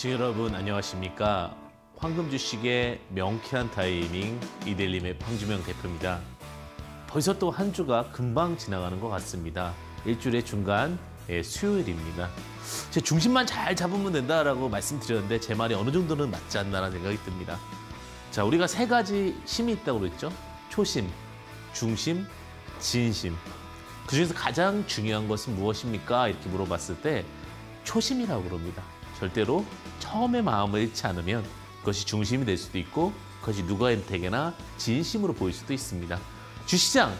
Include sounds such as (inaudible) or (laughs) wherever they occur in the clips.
시청 여러분 안녕하십니까 황금 주식의 명쾌한 타이밍 이델림의 황주명 대표입니다 벌써 또 한 주가 금방 지나가는 것 같습니다 일주일의 중간 예, 수요일입니다 제 중심만 잘 잡으면 된다라고 말씀드렸는데 제 말이 어느 정도는 맞지 않나라는 생각이 듭니다 자 우리가 세 가지 심이 있다고 그랬죠 초심, 중심, 진심 그중에서 가장 중요한 것은 무엇입니까? 이렇게 물어봤을 때 초심이라고 그럽니다 절대로 처음에 마음을 잃지 않으면 그것이 중심이 될 수도 있고 그것이 누가한테게나 진심으로 보일 수도 있습니다. 주시장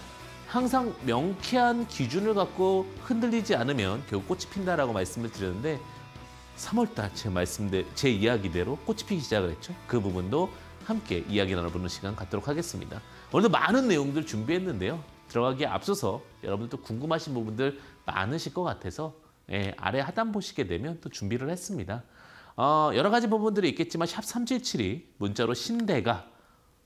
항상 명쾌한 기준을 갖고 흔들리지 않으면 결국 꽃이 핀다라고 말씀을 드렸는데 3월달 제 말씀대 제 이야기대로 꽃이 피기 시작을 했죠. 그 부분도 함께 이야기 나눠보는 시간 갖도록 하겠습니다. 오늘도 많은 내용들 준비했는데요. 들어가기에 앞서서 여러분들도 궁금하신 부분들 많으실 것 같아서 예, 아래 하단 보시게 되면 또 준비를 했습니다. 어, 여러 가지 부분들이 있겠지만 샵3772 문자로 신대가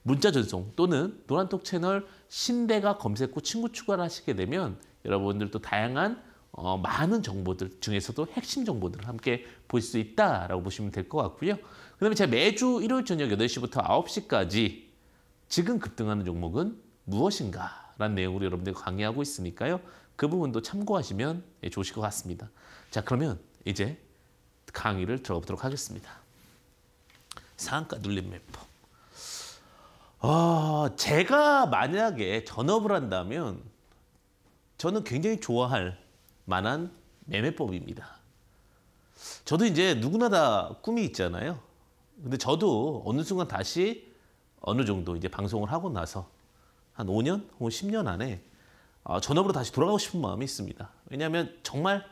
문자 전송 또는 노란톡 채널 신대가 검색 후 친구 추가를 하시게 되면 여러분들도 다양한 어, 많은 정보들 중에서도 핵심 정보들을 함께 볼 수 있다라고 보시면 될 것 같고요. 그다음에 제가 매주 일요일 저녁 8시부터 9시까지 지금 급등하는 종목은 무엇인가 라는 내용으로 여러분들 강의하고 있으니까요. 그 부분도 참고하시면 예, 좋으실 것 같습니다. 자 그러면 이제 강의를 들어보도록 하겠습니다. 상가 눌림 매포. 어, 아, 제가 만약에 전업을 한다면 저는 굉장히 좋아할 만한 매매법입니다. 저도 이제 누구나 다 꿈이 있잖아요. 근데 저도 어느 순간 다시 어느 정도 이제 방송을 하고 나서 한 5년 혹은 10년 안에 아, 전업으로 다시 돌아가고 싶은 마음이 있습니다. 왜냐하면 정말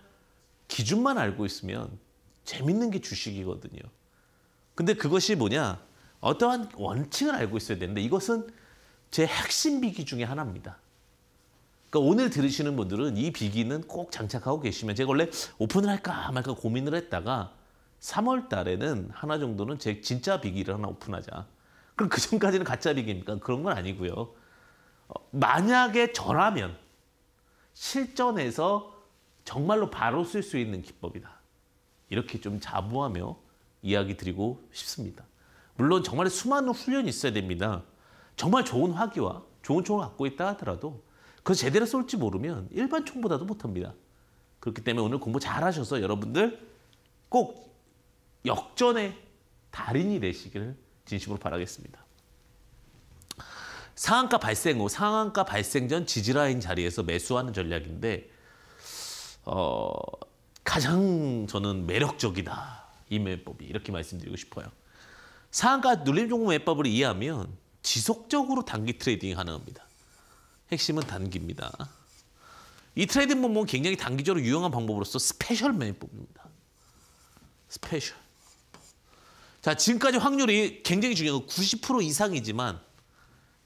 기준만 알고 있으면 재밌는 게 주식이거든요. 근데 그것이 뭐냐? 어떠한 원칙을 알고 있어야 되는데 이것은 제 핵심 비기 중에 하나입니다. 그러니까 오늘 들으시는 분들은 이 비기는 꼭 장착하고 계시면 제가 원래 오픈을 할까 말까 고민을 했다가 3월 달에는 하나 정도는 제 진짜 비기를 하나 오픈하자. 그럼 그 전까지는 가짜 비기입니까? 그런 건 아니고요. 어, 만약에 저라면 실전에서 정말로 바로 쓸 수 있는 기법이다. 이렇게 좀 자부하며 이야기 드리고 싶습니다. 물론 정말 수많은 훈련이 있어야 됩니다. 정말 좋은 화기와 좋은 총을 갖고 있다 하더라도 그 제대로 쏠지 모르면 일반 총보다도 못합니다. 그렇기 때문에 오늘 공부 잘하셔서 여러분들 꼭 역전의 달인이 되시기를 진심으로 바라겠습니다. 상한가 발생 후 상한가 발생 전 지지라인 자리에서 매수하는 전략인데 어, 가장 저는 매력적이다. 이 매법이 이렇게 말씀드리고 싶어요. 상한가 눌림 종목 매법을 이해하면 지속적으로 단기 트레이딩이 가능합니다. 핵심은 단기입니다. 이 트레이딩 방법은 굉장히 단기적으로 유용한 방법으로서 스페셜 매법입니다. 스페셜. 자 지금까지 확률이 굉장히 중요한 건90% 이상이지만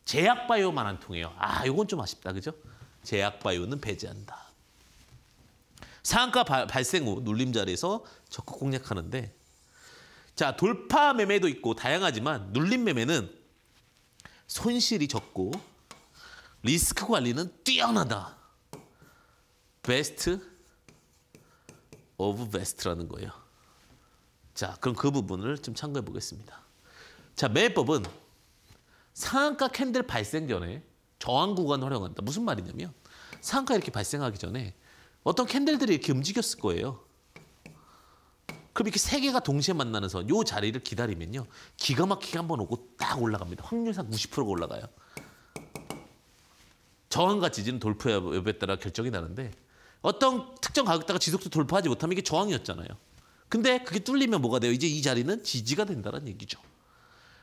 제약바이오만 한 통이에요. 아, 이건 좀 아쉽다. 그죠? 제약바이오는 배제한다. 상한가 바, 발생 후 눌림 자리에서 적극 공략하는데 자 돌파 매매도 있고 다양하지만 눌림 매매는 손실이 적고 리스크 관리는 뛰어나다. 베스트 오브 베스트라는 거예요. 자 그럼 그 부분을 좀 참고해 보겠습니다. 자 매매법은 상한가 캔들 발생 전에 저항 구간 활용한다. 무슨 말이냐면 상한가 이렇게 발생하기 전에 어떤 캔들들이 이렇게 움직였을 거예요. 그럼 이렇게 세 개가 동시에 만나는 선, 요 자리를 기다리면요. 기가 막히게 한번 오고 딱 올라갑니다. 확률상 90%가 올라가요. 저항과 지지는 돌파 여부에 따라 결정이 나는데 어떤 특정 가격대가 지속적으로 돌파하지 못하면 이게 저항이었잖아요. 근데 그게 뚫리면 뭐가 돼요? 이제 이 자리는 지지가 된다는 얘기죠.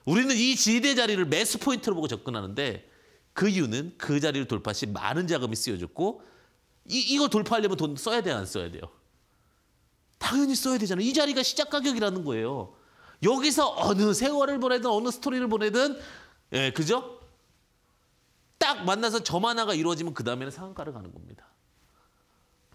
우리는 이 지대 자리를 매수 포인트로 보고 접근하는데 그 이유는 그 자리를 돌파 시 많은 자금이 쓰여졌고 이, 이거 돌파하려면 돈 써야 돼요 안 써야 돼요? 당연히 써야 되잖아요. 이 자리가 시작 가격이라는 거예요. 여기서 어느 세월을 보내든 어느 스토리를 보내든 예, 그죠? 딱 만나서 점 하나가 이루어지면 그 다음에는 상한가를 가는 겁니다.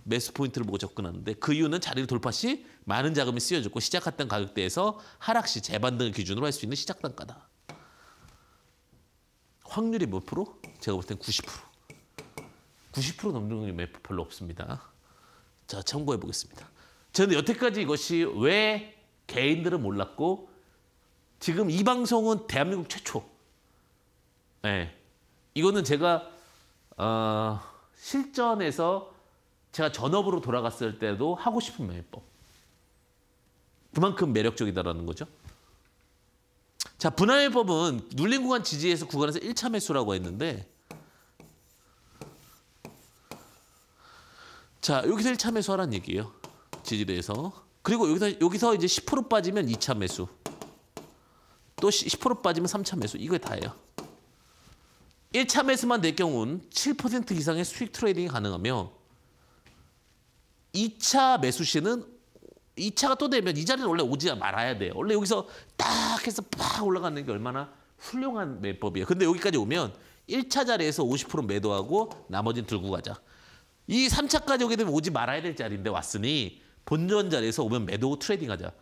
매수 포인트를 보고 접근하는데 그 이유는 자리를 돌파 시 많은 자금이 쓰여졌고 시작했던 가격대에서 하락 시 재반등을 기준으로 할 수 있는 시작 단가다. 확률이 몇 프로? 제가 볼 땐 90%. 90% 넘는 확률이 별로 없습니다. 자, 참고해 보겠습니다. 저는 여태까지 이것이 왜 개인들은 몰랐고 지금 이 방송은 대한민국 최초. 네. 이거는 제가 어, 실전에서 제가 전업으로 돌아갔을 때도 하고 싶은 매매법. 그만큼 매력적이다라는 거죠. 자, 분할매법은 눌린 구간 지지에서 구간에서 1차 매수라고 했는데 자, 여기서 1차 매수하란 얘기예요. 지지대에서. 그리고 여기서 여기서 이제 10% 빠지면 2차 매수. 또 10% 빠지면 3차 매수. 이거 다예요. 1차 매수만 될 경우는 7% 이상의 수익 트레이딩이 가능하며 2차 매수 시는 2차가 또 되면 이 자리는 원래 오지 말아야 돼요. 원래 여기서 딱 해서 팍 올라가는 게 얼마나 훌륭한 매법이에요. 근데 여기까지 오면 1차 자리에서 50% 매도하고 나머지는 들고 가자. 이 3차까지 오게 되면 오지 말아야 될 자리인데 왔으니 본전 자리에서 오면 매도 트레이딩 하자.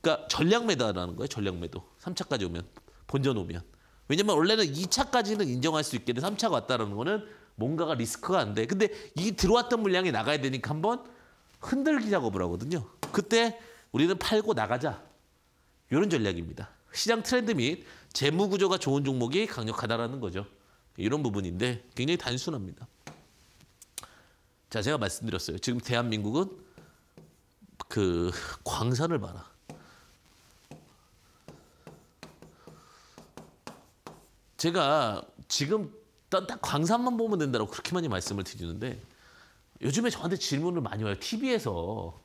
그러니까 전략 매도라는 거예요. 전략 매도. 3차까지 오면. 본전 오면. 왜냐면 원래는 2차까지는 인정할 수 있겠는데 3차가 왔다는 거는 뭔가가 리스크가 안 돼. 근데 이 들어왔던 물량이 나가야 되니까 한번 흔들기 작업을 하거든요. 그때 우리는 팔고 나가자. 이런 전략입니다. 시장 트렌드 및 재무 구조가 좋은 종목이 강력하다라는 거죠. 이런 부분인데 굉장히 단순합니다. 자, 제가 말씀드렸어요. 지금 대한민국은 그 광산을 봐라. 제가 지금 딱 광산만 보면 된다고 그렇게 많이 말씀을 드리는데 요즘에 저한테 질문을 많이 와요. TV에서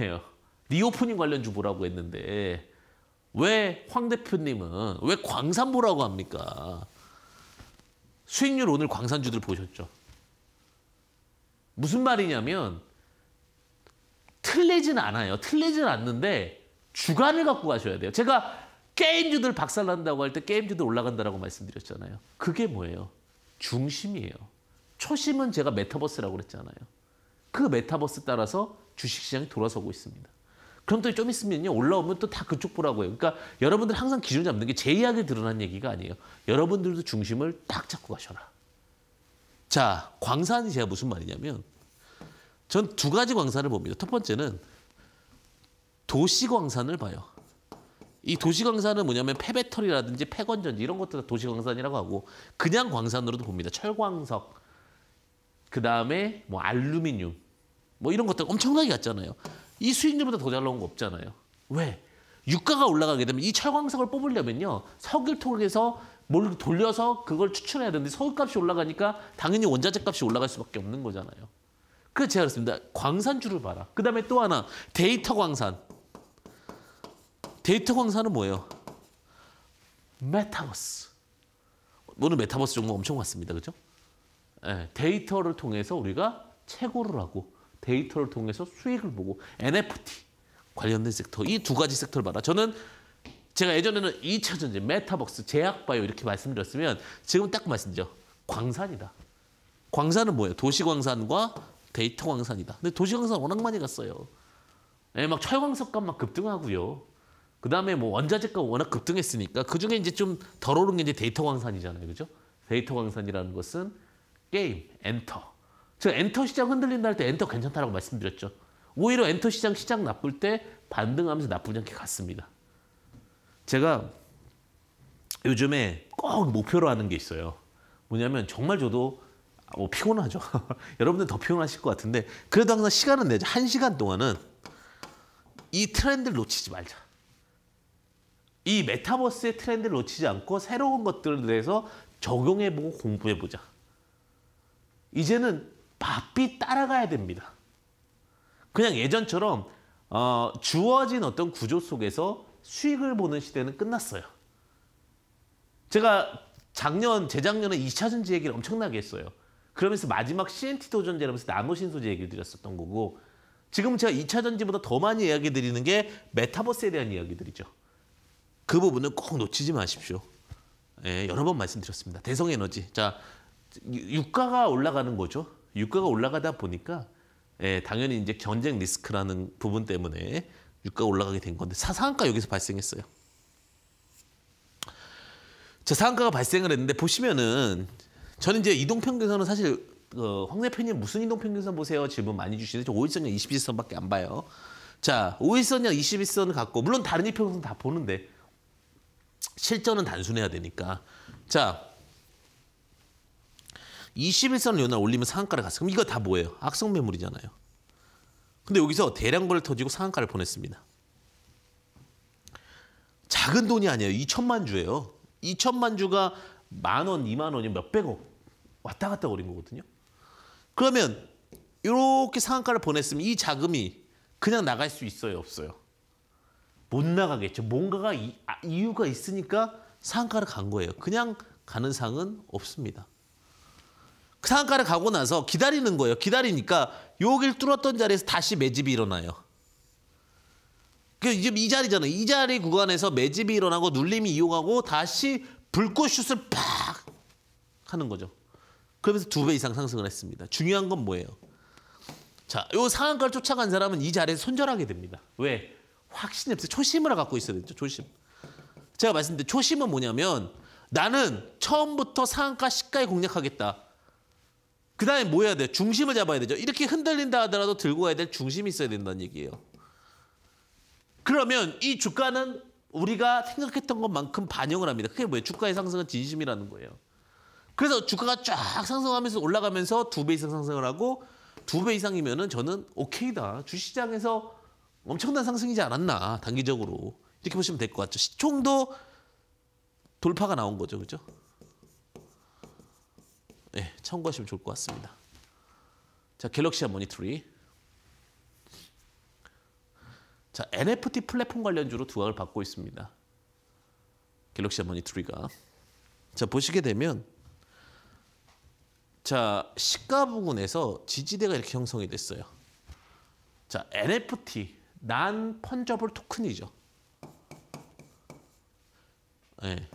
예, 리오프닝 관련 주보라고 했는데 왜 황 대표님은 왜 광산보라고 합니까? 수익률 오늘 광산주들 보셨죠? 무슨 말이냐면 틀리진 않아요. 틀리진 않는데 주간을 갖고 가셔야 돼요. 제가 게임주들 박살난다고 할 때 게임주들 올라간다라고 말씀드렸잖아요. 그게 뭐예요? 중심이에요. 초심은 제가 메타버스라고 그랬잖아요. 그 메타버스 따라서 주식시장이 돌아서고 있습니다. 그럼 또 좀 있으면요. 올라오면 또 다 그쪽 보라고 해요. 그러니까 여러분들 항상 기준 잡는 게 제 이야기 를 드러난 얘기가 아니에요. 여러분들도 중심을 딱 잡고 가셔라. 자, 광산이 제가 무슨 말이냐면 전 두 가지 광산을 봅니다. 첫 번째는 도시 광산을 봐요. 이 도시 광산은 뭐냐면 폐배터리라든지 폐건전지 이런 것들 도시 광산이라고 하고 그냥 광산으로도 봅니다. 철광석 그 다음에 뭐 알루미늄 뭐 이런 것들 엄청나게 갔잖아요. 이 수익률보다 더 잘 나온 거 없잖아요. 왜? 유가가 올라가게 되면 이 철광석을 뽑으려면요. 석유를 통해서 뭘 돌려서 그걸 추출해야 되는데 석유값이 올라가니까 당연히 원자재 값이 올라갈 수밖에 없는 거잖아요. 그래 제가 그랬습니다. 광산주를 봐라. 그 다음에 또 하나 데이터 광산. 데이터 광산은 뭐예요? 메타버스. 오늘 메타버스 종목 엄청 왔습니다. 그렇죠? 예, 데이터를 통해서 우리가 채굴을 하고 데이터를 통해서 수익을 보고 NFT 관련된 섹터 이 두 가지 섹터를 봐라. 저는 제가 예전에는 2차 전지, 메타버스, 제약바이오 이렇게 말씀드렸으면 지금 딱 그 말씀드죠. 광산이다. 광산은 뭐예요? 도시광산과 데이터 광산이다. 근데 도시광산 워낙 많이 갔어요. 예, 막 철광석값 막 급등하고요. 그다음에 뭐원자재값 워낙 급등했으니까 그중에 이제 좀 덜 오른 게 이제 데이터 광산이잖아요. 그죠? 데이터 광산이라는 것은 게임, 엔터. 즉 엔터 시장 흔들린다 할 때 엔터 괜찮다라고 말씀드렸죠. 오히려 엔터 시장 시장 나쁠 때 반등하면서 나쁘지 않게 갔습니다. 제가 요즘에 꼭 목표로 하는 게 있어요. 뭐냐면 정말 저도 뭐 피곤하죠. (laughs) 여러분들 더 피곤하실 것 같은데 그래도 항상 시간은 내죠. 한 시간 동안은 이 트렌드를 놓치지 말자. 이 메타버스의 트렌드를 놓치지 않고 새로운 것들에 대해서 적용해보고 공부해보자. 이제는 바삐 따라가야 됩니다. 그냥 예전처럼 어, 주어진 어떤 구조 속에서 수익을 보는 시대는 끝났어요. 제가 작년, 재작년에 2차전지 얘기를 엄청나게 했어요. 그러면서 마지막 CNT 도전제라면서 나노신소재 얘기를 드렸었던 거고 지금 제가 2차전지보다 더 많이 이야기 드리는 게 메타버스에 대한 이야기들이죠. 그 부분은 꼭 놓치지 마십시오. 예, 여러 번 말씀드렸습니다. 대성에너지. 자, 유가가 올라가는 거죠. 유가가 올라가다 보니까 예, 당연히 이제 경쟁 리스크라는 부분 때문에 유가가 올라가게 된 건데 사상가 여기서 발생했어요. 자, 상가가 발생을 했는데 보시면은 저는 이제 이동평균선은 사실 어, 그 황 대표님 무슨 이동평균선 보세요? 질문 많이 주시는데 오일선이 21선밖에 안 봐요. 자, 오일선이 21선을 갖고 물론 다른 이평선 다 보는데 실전은 단순해야 되니까. 자, 21선을 요날 올리면 상한가를 갔어요. 그럼 이거 다 뭐예요? 악성 매물이잖아요. 근데 여기서 대량 거래 터지고 상한가를 보냈습니다. 작은 돈이 아니에요. 2천만 주예요. 2천만 주가 만 원, 2만 원이 몇백억 왔다 갔다 거린 거거든요. 그러면 이렇게 상한가를 보냈으면 이 자금이 그냥 나갈 수 있어요, 없어요? 못 나가겠죠. 뭔가가 이, 아, 이유가 있으니까 상한가를 간 거예요. 그냥 가는 상은 없습니다. 상한가를 가고 나서 기다리는 거예요. 기다리니까 여길 뚫었던 자리에서 다시 매집이 일어나요. 그 지금 이 자리잖아요. 이 자리 구간에서 매집이 일어나고 눌림이 이용하고 다시 불꽃 슛을 팍 하는 거죠. 그러면서 두 배 이상 상승을 했습니다. 중요한 건 뭐예요? 자, 요 상한가를 쫓아간 사람은 이 자리에서 손절하게 됩니다. 왜? 확신이 없어요. 초심을 갖고 있어야 되죠. 초심. 제가 말씀드린 초심은 뭐냐면 나는 처음부터 상한가 시가에 공략하겠다. 그 다음에 뭐 해야 돼요? 중심을 잡아야 되죠. 이렇게 흔들린다 하더라도 들고 가야 될 중심이 있어야 된다는 얘기예요. 그러면 이 주가는 우리가 생각했던 것만큼 반영을 합니다. 그게 뭐예요? 주가의 상승은 진심이라는 거예요. 그래서 주가가 쫙 상승하면서 올라가면서 두 배 이상 상승을 하고 두 배 이상이면은 저는 오케이다. 주시장에서 엄청난 상승이지 않았나 단기적으로 이렇게 보시면 될 것 같죠. 시총도 돌파가 나온 거죠, 그렇죠? 네, 참고하시면 좋을 것 같습니다. 자, 갤럭시아 모니터리. 자, NFT 플랫폼 관련주로 두각을 받고 있습니다. 갤럭시아 모니터리가. 자, 보시게 되면 자, 시가 부근에서 지지대가 이렇게 형성이 됐어요. 자, NFT, 난 펀저블 토큰이죠. 예. 네.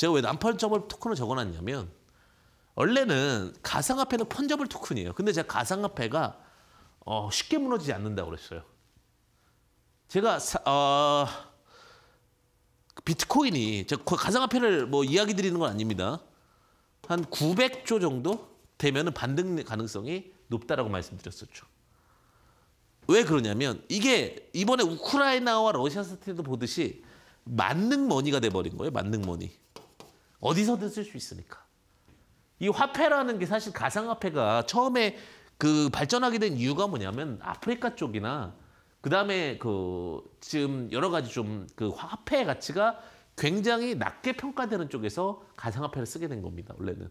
제가 왜 난판점을 토큰을 적어놨냐면 원래는 가상화폐는 펀저블 토큰이에요. 근데 제가 가상화폐가 어, 쉽게 무너지지 않는다고 그랬어요. 제가 사, 어, 그 비트코인이 제가 그 가상화폐를 뭐 이야기 드리는 건 아닙니다. 한 900조 정도 되면 은 반등 가능성이 높다라고 말씀드렸었죠. 왜 그러냐면 이게 이번에 우크라이나와 러시아 사태도 보듯이 만능 머니가 돼버린 거예요. 만능 머니. 어디서든 쓸 수 있으니까. 이 화폐라는 게 사실 가상화폐가 처음에 그 발전하게 된 이유가 뭐냐면 아프리카 쪽이나 그다음에 그 지금 여러 가지 좀 그 화폐의 가치가 굉장히 낮게 평가되는 쪽에서 가상화폐를 쓰게 된 겁니다. 원래는.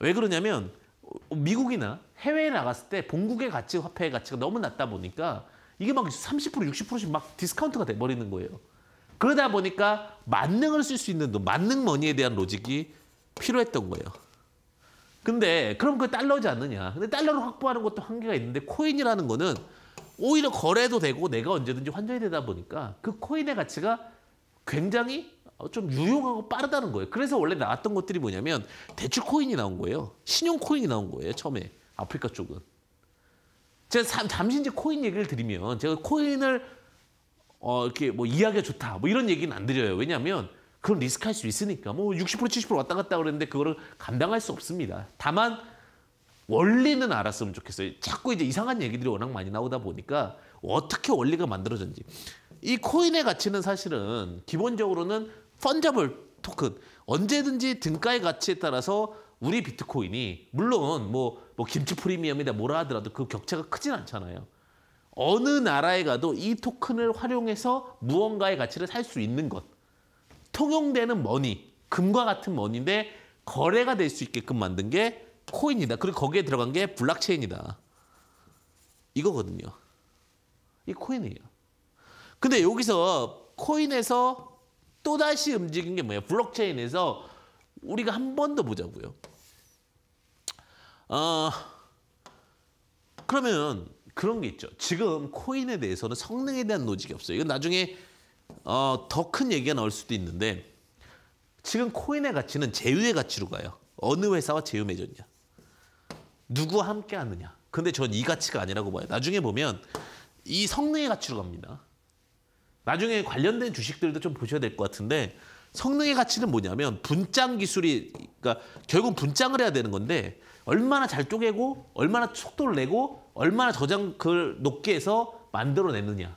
왜 그러냐면 미국이나 해외에 나갔을 때 본국의 가치, 화폐의 가치가 너무 낮다 보니까 이게 막 30%, 60%씩 막 디스카운트가 돼버리는 거예요. 그러다 보니까 만능을 쓸 수 있는 만능 머니에 대한 로직이 필요했던 거예요. 근데 그럼 그 달러지 않느냐. 근데 달러를 확보하는 것도 한계가 있는데 코인이라는 거는 오히려 거래도 되고 내가 언제든지 환전이 되다 보니까 그 코인의 가치가 굉장히 좀 유용하고 빠르다는 거예요. 그래서 원래 나왔던 것들이 뭐냐면 대출 코인이 나온 거예요. 신용 코인이 나온 거예요. 처음에 아프리카 쪽은. 제가 잠시 이제 코인 얘기를 드리면 제가 코인을 어, 이렇게 뭐 이야기가 좋다 뭐 이런 얘기는 안 드려요. 왜냐하면 그건 리스크할 수 있으니까 뭐 60% 70% 왔다 갔다 그랬는데 그거를 감당할 수 없습니다. 다만 원리는 알았으면 좋겠어요. 자꾸 이제 이상한 얘기들이 워낙 많이 나오다 보니까 어떻게 원리가 만들어졌는지 이 코인의 가치는 사실은 기본적으로는 펀저블 토큰 언제든지 등가의 가치에 따라서 우리 비트코인이 물론 뭐, 뭐 김치 프리미엄이다 뭐라 하더라도 그 격차가 크진 않잖아요. 어느 나라에 가도 이 토큰을 활용해서 무언가의 가치를 살 수 있는 것. 통용되는 머니, 금과 같은 머니인데 거래가 될 수 있게끔 만든 게 코인이다. 그리고 거기에 들어간 게 블록체인이다. 이거거든요. 이 코인이에요. 근데 여기서 코인에서 또다시 움직인 게 뭐예요? 블록체인에서 우리가 한 번 더 보자고요. 어, 그러면 그런 게 있죠. 지금 코인에 대해서는 성능에 대한 로직이 없어요. 이건 나중에 어, 더큰 얘기가 나올 수도 있는데 지금 코인의 가치는 제휴의 가치로 가요. 어느 회사와 제휴 맺었냐. 누구와 함께 하느냐. 근데 전 이 가치가 아니라고 봐요. 나중에 보면 이 성능의 가치로 갑니다. 나중에 관련된 주식들도 좀 보셔야 될 것 같은데 성능의 가치는 뭐냐면 분짱 기술이 그러니까 결국 분장을 해야 되는 건데 얼마나 잘 쪼개고 얼마나 속도를 내고 얼마나 저장 글 그 높게 해서 만들어내느냐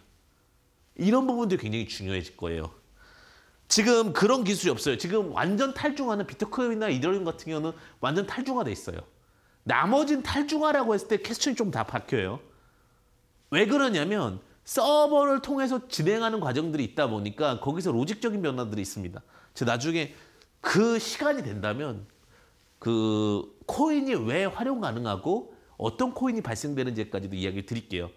이런 부분들이 굉장히 중요해질 거예요. 지금 그런 기술이 없어요. 지금 완전 탈중화는 비트코인이나 이더리움 같은 경우는 완전 탈중화돼 있어요. 나머진 탈중화라고 했을 때 캐스팅이 좀 다 바뀌어요. 왜 그러냐면 서버를 통해서 진행하는 과정들이 있다 보니까 거기서 로직적인 변화들이 있습니다. 제 나중에 그 시간이 된다면 그 코인이 왜 활용 가능하고 어떤 코인이 발생되는지까지도 이야기를 드릴게요.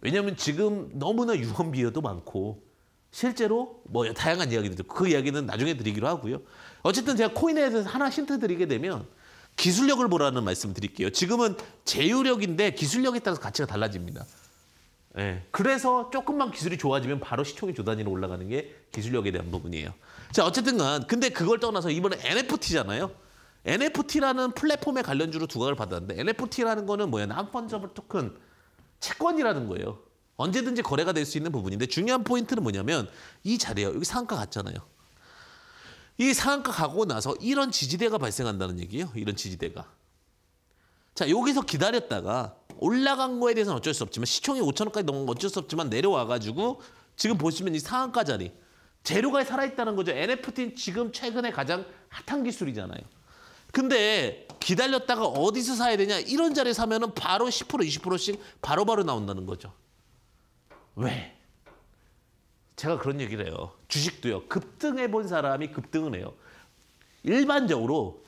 왜냐하면 지금 너무나 유언비어도 많고 실제로 뭐 다양한 이야기들 그 이야기는 나중에 드리기로 하고요. 어쨌든 제가 코인에 대해서 하나 힌트 드리게 되면 기술력을 보라는 말씀 드릴게요. 지금은 제휴력인데 기술력에 따라서 가치가 달라집니다. 예. 그래서 조금만 기술이 좋아지면 바로 시총이 조단위로 올라가는 게 기술력에 대한 부분이에요. 자, 어쨌든 간 근데 그걸 떠나서 이번에 NFT잖아요. NFT라는 플랫폼의 관련주로 두각을 받았는데 NFT라는 거는 뭐야? 난펀저블 토큰 채권이라는 거예요. 언제든지 거래가 될 수 있는 부분인데 중요한 포인트는 뭐냐면 이 자리예요. 여기 상한가 갔잖아요. 이 상한가 가고 나서 이런 지지대가 발생한다는 얘기예요. 이런 지지대가. 자 여기서 기다렸다가 올라간 거에 대해서는 어쩔 수 없지만 시총이 5천 원까지 넘은 건 어쩔 수 없지만 내려와가지고 지금 보시면 이 상한가 자리 재료가 살아있다는 거죠. NFT는 지금 최근에 가장 핫한 기술이잖아요. 근데 기다렸다가 어디서 사야 되냐 이런 자리에 사면은 바로 10% 20%씩 바로바로 바로 나온다는 거죠. 왜? 제가 그런 얘기를 해요. 주식도요. 급등해 본 사람이 급등을 해요. 일반적으로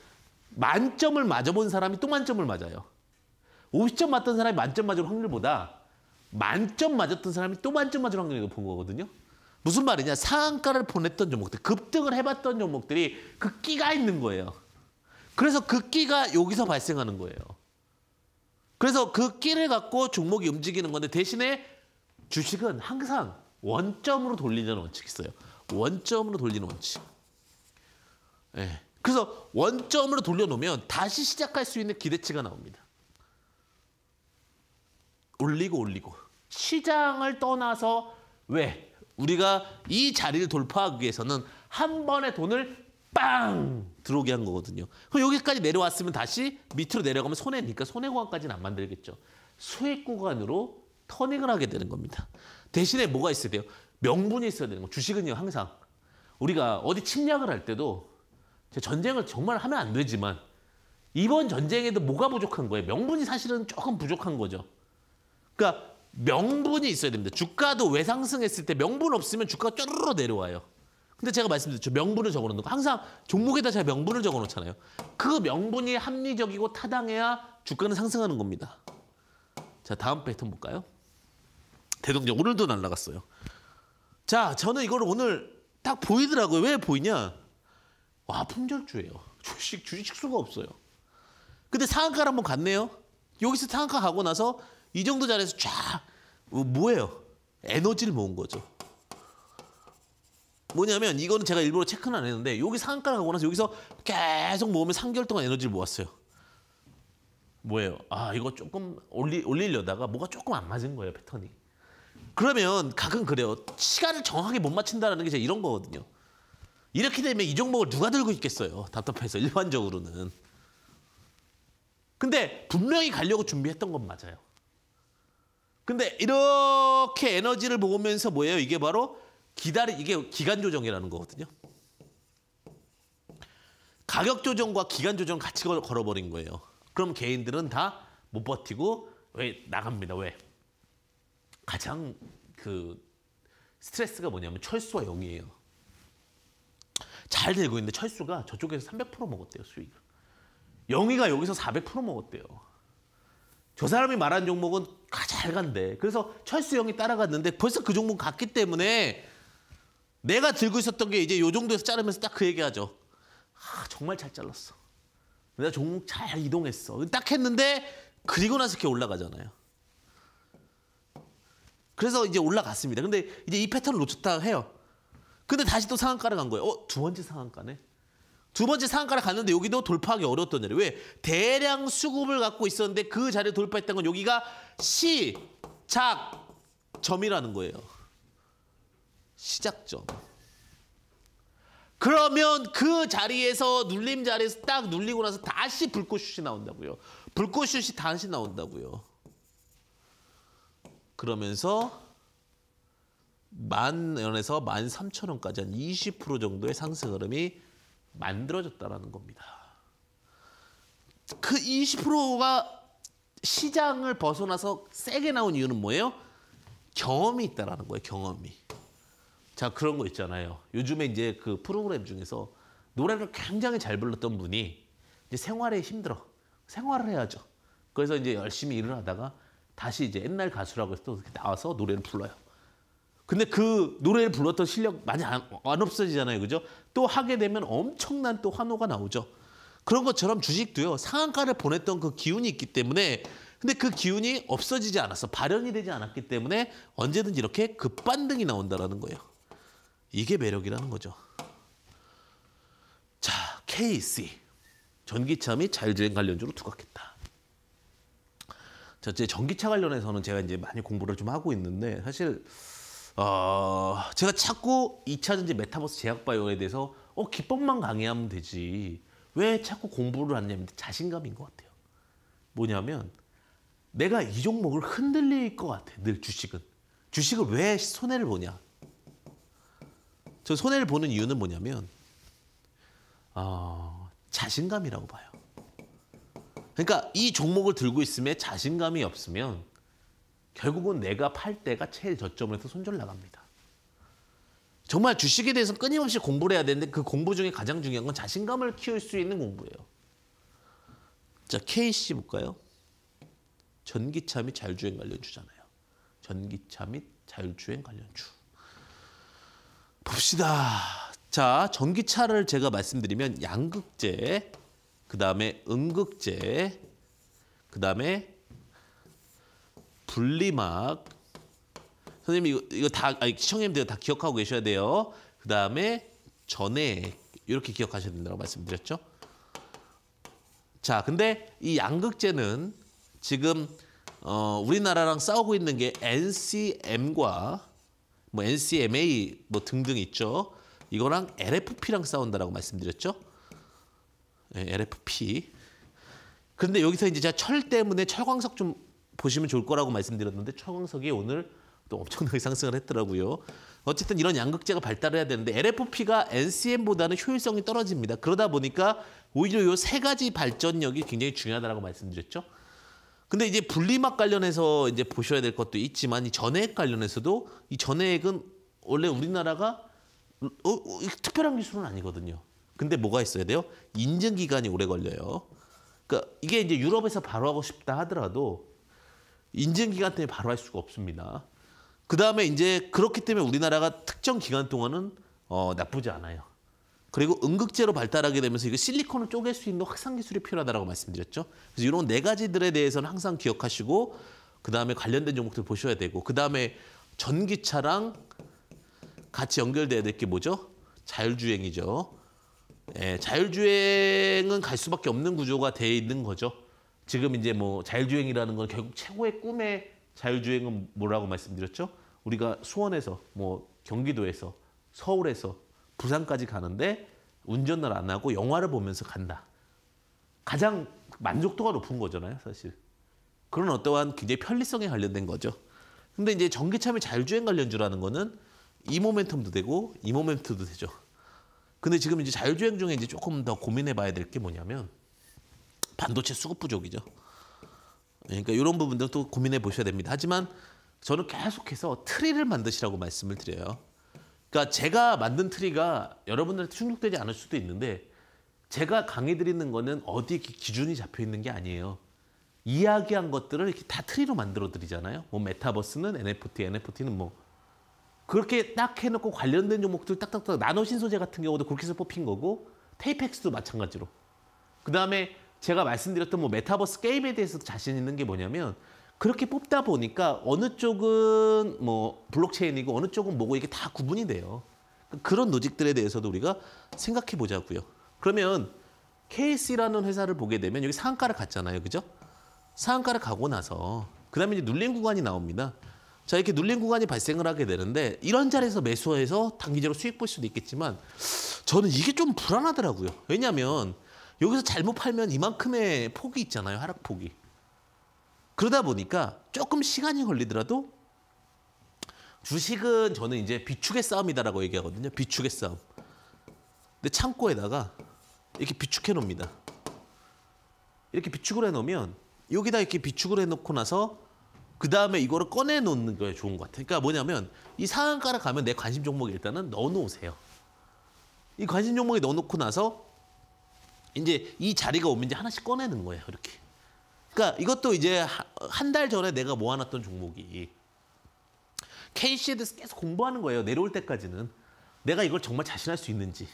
만점을 맞아본 사람이 또 만점을 맞아요. 50점 맞던 사람이 만점 맞을 확률보다 만점 맞았던 사람이 또 만점 맞을 확률이 높은 거거든요. 무슨 말이냐. 상한가를 보냈던 종목들, 급등을 해봤던 종목들이 그 끼가 있는 거예요. 그래서 극기가 그 여기서 발생하는 거예요. 그래서 그 끼를 갖고 종목이 움직이는 건데 대신에 주식은 항상 원점으로 돌리는 원칙이 있어요. 원점으로 돌리는 원칙. 예. 네. 그래서 원점으로 돌려놓으면 다시 시작할 수 있는 기대치가 나옵니다. 올리고 올리고. 시장을 떠나서 왜? 우리가 이 자리를 돌파하기 위해서는 한 번에 돈을 빵 들어오게 한 거거든요. 그럼 여기까지 내려왔으면 다시 밑으로 내려가면 손해니까 손해 구간까지는 안 만들겠죠. 수익 구간으로 터닝을 하게 되는 겁니다. 대신에 뭐가 있어야 돼요? 명분이 있어야 되는 거. 주식은요 항상 우리가 어디 침략을 할 때도 전쟁을 정말 하면 안 되지만 이번 전쟁에도 뭐가 부족한 거예요? 명분이 사실은 조금 부족한 거죠. 그러니까 명분이 있어야 됩니다. 주가도 외상승했을 때 명분 없으면 주가가 쪼르르 내려와요. 근데 제가 말씀드렸죠. 명분을 적어놓는 거. 항상 종목에다 제가 명분을 적어놓잖아요. 그 명분이 합리적이고 타당해야 주가는 상승하는 겁니다. 자, 다음 패턴 볼까요? 대동적 오늘도 날라갔어요. 자, 저는 이걸 오늘 딱 보이더라고요. 왜 보이냐? 와, 품절주예요. (laughs) 주식, 주식 수가 없어요. 근데 상한가를 한번 갔네요. 여기서 상한가 가고 나서 이 정도 자리에서 쫙 뭐, 뭐예요? 에너지를 모은 거죠. 뭐냐면 이거는 제가 일부러 체크는 안 했는데 여기 상한가를 가고 나서 여기서 계속 모으면 3개월 동안 에너지를 모았어요. 뭐예요? 아 이거 조금 올리, 올리려다가 뭐가 조금 안 맞은 거예요 패턴이. 그러면 가끔 그래요. 시간을 정확하게 못 맞춘다는 게 이런 거거든요. 이렇게 되면 이 종목을 누가 들고 있겠어요. 답답해서 일반적으로는. 근데 분명히 가려고 준비했던 건 맞아요. 근데 이렇게 에너지를 모으면서 뭐예요? 이게 바로 기다리 이게 기간 조정이라는 거거든요. 가격 조정과 기간 조정 같이 걸어버린 거예요. 그럼 개인들은 다 못 버티고 왜 나갑니다. 왜? 가장 그 스트레스가 뭐냐면 철수와 영이에요. 잘 되고 있는데 철수가 저쪽에서 300% 먹었대요. 수익을. 영이가 여기서 400% 먹었대요. 저 사람이 말한 종목은 잘 간대. 그래서 철수 영이 따라갔는데 벌써 그 종목 갔기 때문에 내가 들고 있었던 게 이제 요 정도에서 자르면서 딱 그 얘기하죠. 아, 정말 잘 잘랐어. 내가 종목 잘 이동했어. 딱 했는데 그리고 나서 이렇게 올라가잖아요. 그래서 이제 올라갔습니다. 근데 이제 이 패턴을 놓쳤다 해요. 근데 다시 또 상한가를 간 거예요. 어, 두 번째 상한가네. 두 번째 상한가를 갔는데 여기도 돌파하기 어려웠던 자리. 왜? 대량 수급을 갖고 있었는데 그자리에 돌파했던 건 여기가 시작점이라는 거예요. 시작점. 그러면 그 자리에서 눌림 자리에서 딱 눌리고 나서 다시 불꽃슛이 나온다고요. 불꽃슛이 다시 나온다고요. 그러면서 만 원에서 만 삼천 원까지 한 20% 정도의 상승 흐름이 만들어졌다라는 겁니다. 그 20%가 시장을 벗어나서 세게 나온 이유는 뭐예요? 경험이 있다라는 거예요. 경험이. 자 그런 거 있잖아요. 요즘에 이제 그 프로그램 중에서 노래를 굉장히 잘 불렀던 분이 이제 생활에 힘들어 생활을 해야죠. 그래서 이제 열심히 일을 하다가 다시 이제 옛날 가수라고 해서 또 나와서 노래를 불러요. 근데 그 노래를 불렀던 실력 많이 안, 안 없어지잖아요. 그죠? 또 하게 되면 엄청난 또 환호가 나오죠. 그런 것처럼 주식도요. 상한가를 보냈던 그 기운이 있기 때문에 근데 그 기운이 없어지지 않았어. 발현이 되지 않았기 때문에 언제든지 이렇게 급반등이 나온다라는 거예요. 이게 매력이라는 거죠. 자, KC. 전기차 및 자율주행 관련주로 두각했다. 자, 제 전기차 관련해서는 제가 이제 많이 공부를 좀 하고 있는데 사실 어, 제가 자꾸 이차전지 메타버스 제약바이오에 대해서 어, 기법만 강의하면 되지. 왜 자꾸 공부를 하냐면 자신감인 것 같아요. 뭐냐면 내가 이 종목을 흔들릴 것 같아. 늘 주식은. 주식을 왜 손해를 보냐. 저 손해를 보는 이유는 뭐냐면 어, 자신감이라고 봐요. 그러니까 이 종목을 들고 있음에 자신감이 없으면 결국은 내가 팔 때가 제일 저점에서 손절 나갑니다. 정말 주식에 대해서 끊임없이 공부를 해야 되는데 그 공부 중에 가장 중요한 건 자신감을 키울 수 있는 공부예요. 자, KC 볼까요? 전기차 및 자율주행 관련주잖아요. 전기차 및 자율주행 관련주. 봅시다. 자, 전기차를 제가 말씀드리면 양극재, 그 다음에 음극재, 그 다음에 분리막. 선생님 이거, 이거 다 아니, 시청자님들 다 기억하고 계셔야 돼요. 그 다음에 전액 이렇게 기억하셔야 된다고 말씀드렸죠. 자, 근데 이 양극재는 지금 어, 우리나라랑 싸우고 있는 게 NCM과 뭐 NCMA 뭐 등등 있죠. 이거랑 LFP랑 싸운다라고 말씀드렸죠. 네, 예, LFP. 근데 여기서 이제 제가 철 때문에 철광석 좀 보시면 좋을 거라고 말씀드렸는데 철광석이 오늘 또 엄청나게 (laughs) 상승을 했더라고요. 어쨌든 이런 양극재가 발달해야 되는데 LFP가 NCM보다는 효율성이 떨어집니다. 그러다 보니까 오히려 이세 가지 발전력이 굉장히 중요하다고 말씀드렸죠. 근데 이제 분리막 관련해서 이제 보셔야 될 것도 있지만 이 전액 관련해서도 이 전액은 원래 우리나라가 어, 어, 특별한 기술은 아니거든요. 근데 뭐가 있어야 돼요? 인증 기간이 오래 걸려요. 그러니까 이게 이제 유럽에서 바로 하고 싶다 하더라도 인증 기간 때문에 바로 할 수가 없습니다. 그 다음에 이제 그렇기 때문에 우리나라가 특정 기간 동안은 어, 나쁘지 않아요. 그리고 응극재로 발달하게 되면서 이거 실리콘을 쪼갤 수 있는 확산 기술이 필요하다고 말씀드렸죠. 그래서 이런 네 가지들에 대해서는 항상 기억하시고 그다음에 관련된 종목들 보셔야 되고 그다음에 전기차랑 같이 연결돼야 될 게 뭐죠? 자율주행이죠. 예, 자율주행은 갈 수밖에 없는 구조가 돼 있는 거죠. 지금 이제 뭐 자율주행이라는 건 결국 최고의 꿈의 자율주행은 뭐라고 말씀드렸죠? 우리가 수원에서 뭐 경기도에서 서울에서 부산까지 가는데 운전을 안 하고 영화를 보면서 간다. 가장 만족도가 높은 거잖아요, 사실. 그런 어떠한 굉장히 편리성에 관련된 거죠. 근데 이제 전기차의 자율주행 관련주라는 거는 이 모멘텀도 되고 이모멘텀도 되죠. 근데 지금 이제 자율주행 중에 이제 조금 더 고민해 봐야 될 게 뭐냐면 반도체 수급 부족이죠. 그러니까 이런 부분들또 고민해 보셔야 됩니다. 하지만 저는 계속해서 트리를 만드시라고 말씀을 드려요. 그러니까 제가 만든 트리가 여러분들한테 충족되지 않을 수도 있는데 제가 강의 드리는 거는 어디 기준이 잡혀 있는 게 아니에요. 이야기한 것들을 이렇게 다 트리로 만들어 드리잖아요. 뭐 메타버스는 NFT, NFT는 뭐 그렇게 딱 해놓고 관련된 종목들 딱딱딱 나노 신소재 같은 경우도 그렇게 해서 뽑힌 거고 테이펙스도 마찬가지로. 그 다음에 제가 말씀드렸던 뭐 메타버스 게임에 대해서도 자신 있는 게 뭐냐면 그렇게 뽑다 보니까 어느 쪽은 뭐 블록체인이고 어느 쪽은 뭐고 이게 다 구분이 돼요. 그런 노직들에 대해서도 우리가 생각해 보자고요. 그러면 KC라는 회사를 보게 되면 여기 상한가를 갔잖아요. 그죠? 상한가를 가고 나서 그다음에 이제 눌린 구간이 나옵니다. 자 이렇게 눌린 구간이 발생을 하게 되는데 이런 자리에서 매수해서 단기적으로 수익 볼 수도 있겠지만 저는 이게 좀 불안하더라고요. 왜냐하면 여기서 잘못 팔면 이만큼의 폭이 있잖아요. 하락폭이. 그러다 보니까 조금 시간이 걸리더라도 주식은 저는 이제 비축의 싸움이다라고 얘기하거든요. 비축의 싸움. 근데 창고에다가 이렇게 비축해 놓습니다. 이렇게 비축을 해 놓으면 여기다 이렇게 비축을 해 놓고 나서 그 다음에 이거를 꺼내 놓는 게 좋은 것 같아요. 그러니까 뭐냐면 이 상한가를 가면 내 관심 종목에 일단은 넣어 놓으세요. 이 관심 종목에 넣어 놓고 나서 이제 이 자리가 오면 이제 하나씩 꺼내는 거예요. 이렇게. 그러니까 이것도 이제 한 달 전에 내가 모아놨던 종목이 KC에 대해서 계속 공부하는 거예요. 내려올 때까지는. 내가 이걸 정말 자신할 수 있는지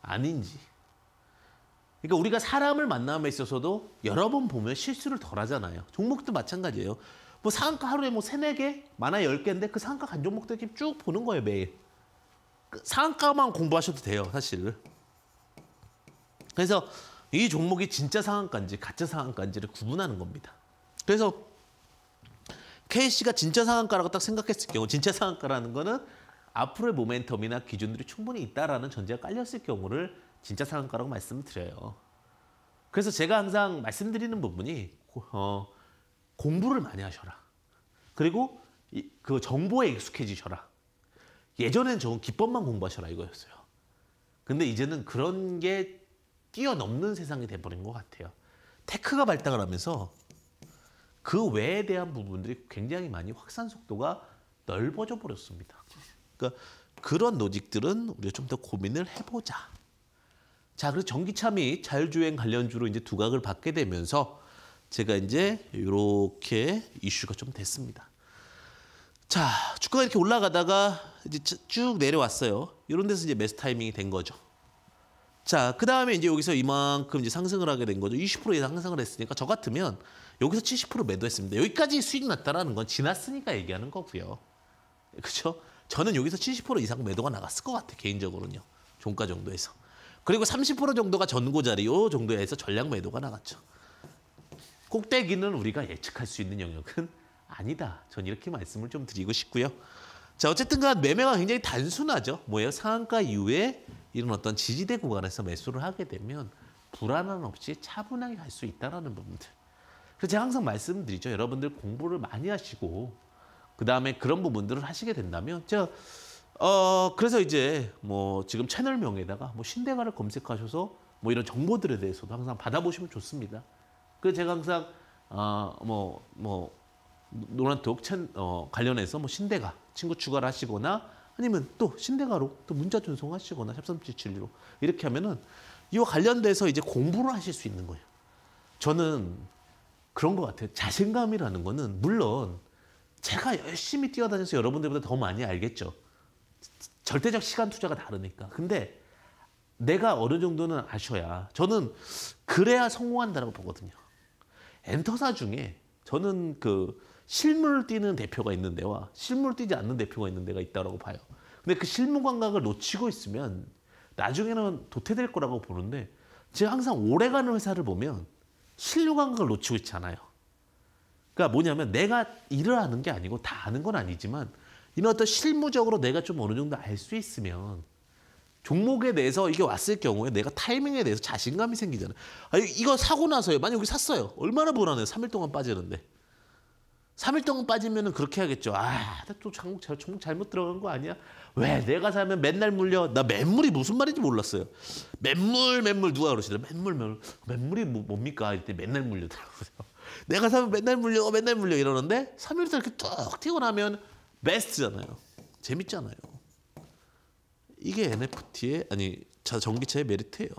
아닌지. 그러니까 우리가 사람을 만남에 있어서도 여러 번 보면 실수를 덜 하잖아요. 종목도 마찬가지예요. 뭐 상한가 하루에 뭐 세네 개, 많아 0 개인데 그 상한가 간 종목들 쭉 보는 거예요 매일. 그 상한가만 공부하셔도 돼요 사실. 그래서 이 종목이 진짜 상한가인지 가짜 상한가인지를 구분하는 겁니다. 그래서 KC가 진짜 상한가라고 딱 생각했을 경우 진짜 상한가라는 거는 앞으로의 모멘텀이나 기준들이 충분히 있다라는 전제가 깔렸을 경우를 진짜 상한가라고 말씀을 드려요. 그래서 제가 항상 말씀드리는 부분이 어, 공부를 많이 하셔라. 그리고 이, 그 정보에 익숙해지셔라. 예전에는 저건 기법만 공부하셔라 이거였어요. 근데 이제는 그런 게 뛰어넘는 세상이 돼버린 것 같아요. 테크가 발달을 하면서 그 외에 대한 부분들이 굉장히 많이 확산 속도가 넓어져 버렸습니다. 그러니까 그런 로직들은 우리가 좀 더 고민을 해보자. 자, 그래서 전기차 및 자율주행 관련주로 이제 두각을 받게 되면서 제가 이제 이렇게 이슈가 좀 됐습니다. 자, 주가가 이렇게 올라가다가 이제 쭉 내려왔어요. 이런 데서 이제 매스 타이밍이 된 거죠. 자, 그 다음에 이제 여기서 이만큼 이제 상승을 하게 된 거죠. 20% 이상 상승을 했으니까 저 같으면 여기서 70% 매도했습니다. 여기까지 수익 났다라는 건 지났으니까 얘기하는 거고요. 그렇죠? 저는 여기서 70% 이상 매도가 나갔을 것 같아 요 개인적으로는요. 종가 정도에서. 그리고 30% 정도가 전고 자리 요 정도에서 전량 매도가 나갔죠. 꼭대기는 우리가 예측할 수 있는 영역은 아니다. 전 이렇게 말씀을 좀 드리고 싶고요. 자 어쨌든 간 매매가 굉장히 단순하죠. 뭐예요? 상한가 이후에 이런 어떤 지지대 구간에서 매수를 하게 되면 불안함 없이 차분하게 갈 수 있다라는 부분들. 그래서 제가 항상 말씀드리죠. 여러분들 공부를 많이 하시고 그 다음에 그런 부분들을 하시게 된다면 제가 어 그래서 이제 뭐 지금 채널명에다가 뭐 신대가를 검색하셔서 뭐 이런 정보들에 대해서도 항상 받아보시면 좋습니다. 그 제가 항상 어뭐뭐 뭐 노란톡 어, 관련해서 뭐 신대가 친구 추가를 하시거나 아니면 또 신대가로 또 문자 전송하시거나 샵3776 이렇게 하면은 이와 관련돼서 이제 공부를 하실 수 있는 거예요. 저는 그런 것 같아요. 자신감이라는 거는 물론 제가 열심히 뛰어다녀서 여러분들보다 더 많이 알겠죠. 절대적 시간 투자가 다르니까. 근데 내가 어느 정도는 아셔야 저는 그래야 성공한다라고 보거든요. 엔터사 중에 저는 그 실물 뛰는 대표가 있는 데와 실물 뛰지 않는 대표가 있는 데가 있다고 봐요. 근데 그 실무 감각을 놓치고 있으면 나중에는 도태될 거라고 보는데 제가 항상 오래가는 회사를 보면 실무 감각을 놓치고 있잖아요. 그러니까 뭐냐면 내가 일을 하는 게 아니고 다 아는 건 아니지만 이런 어떤 실무적으로 내가 좀 어느 정도 알 수 있으면 종목에 대해서 이게 왔을 경우에 내가 타이밍에 대해서 자신감이 생기잖아요. 아 이거 사고 나서요. 만약 여기 샀어요. 얼마나 불안해요. 3일 동안 빠지는데. 삼일 동안 빠지면 그렇게 하겠죠. 아, 나또 전국, 전 잘못 들어간 거 아니야? 왜 내가 살면 맨날 물려? 나 맨물이 무슨 말인지 몰랐어요. 맨물, 맨물 누가 그러시더라. 맨물, 맨물. 맨물이 뭐, 뭡니까? 이때 맨날 물리더라고요. (laughs) 내가 살면 맨날 물려, 어, 맨날 물려 이러는데 삼일째 이렇게 뚝 튀고 나면 베스트잖아요. 재밌잖아요. 이게 NFT의 아니 전기차의 메리트예요.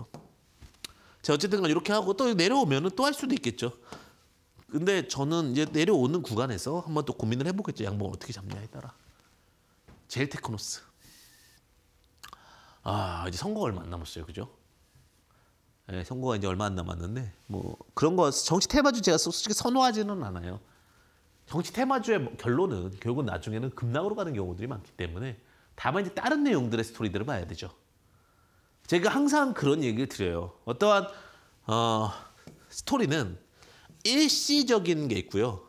자 어쨌든 이렇게 하고 또내려오면또할 수도 있겠죠. 근데 저는 이제 내려오는 구간에서 한번 또 고민을 해보겠죠. 양봉을 어떻게 잡냐에 따라. 제일 테크노스. 아 이제 선거 얼마 안 남았어요, 그죠? 네, 선거가 이제 얼마 안 남았는데 뭐 그런 거 정치 테마주 제가 솔직히 선호하지는 않아요. 정치 테마주의 결론은 결국은 나중에는 급락으로 가는 경우들이 많기 때문에 다만 이제 다른 내용들의 스토리들을 봐야 되죠. 제가 항상 그런 얘기를 드려요. 어떠한 어, 스토리는 일시적인 게 있고요.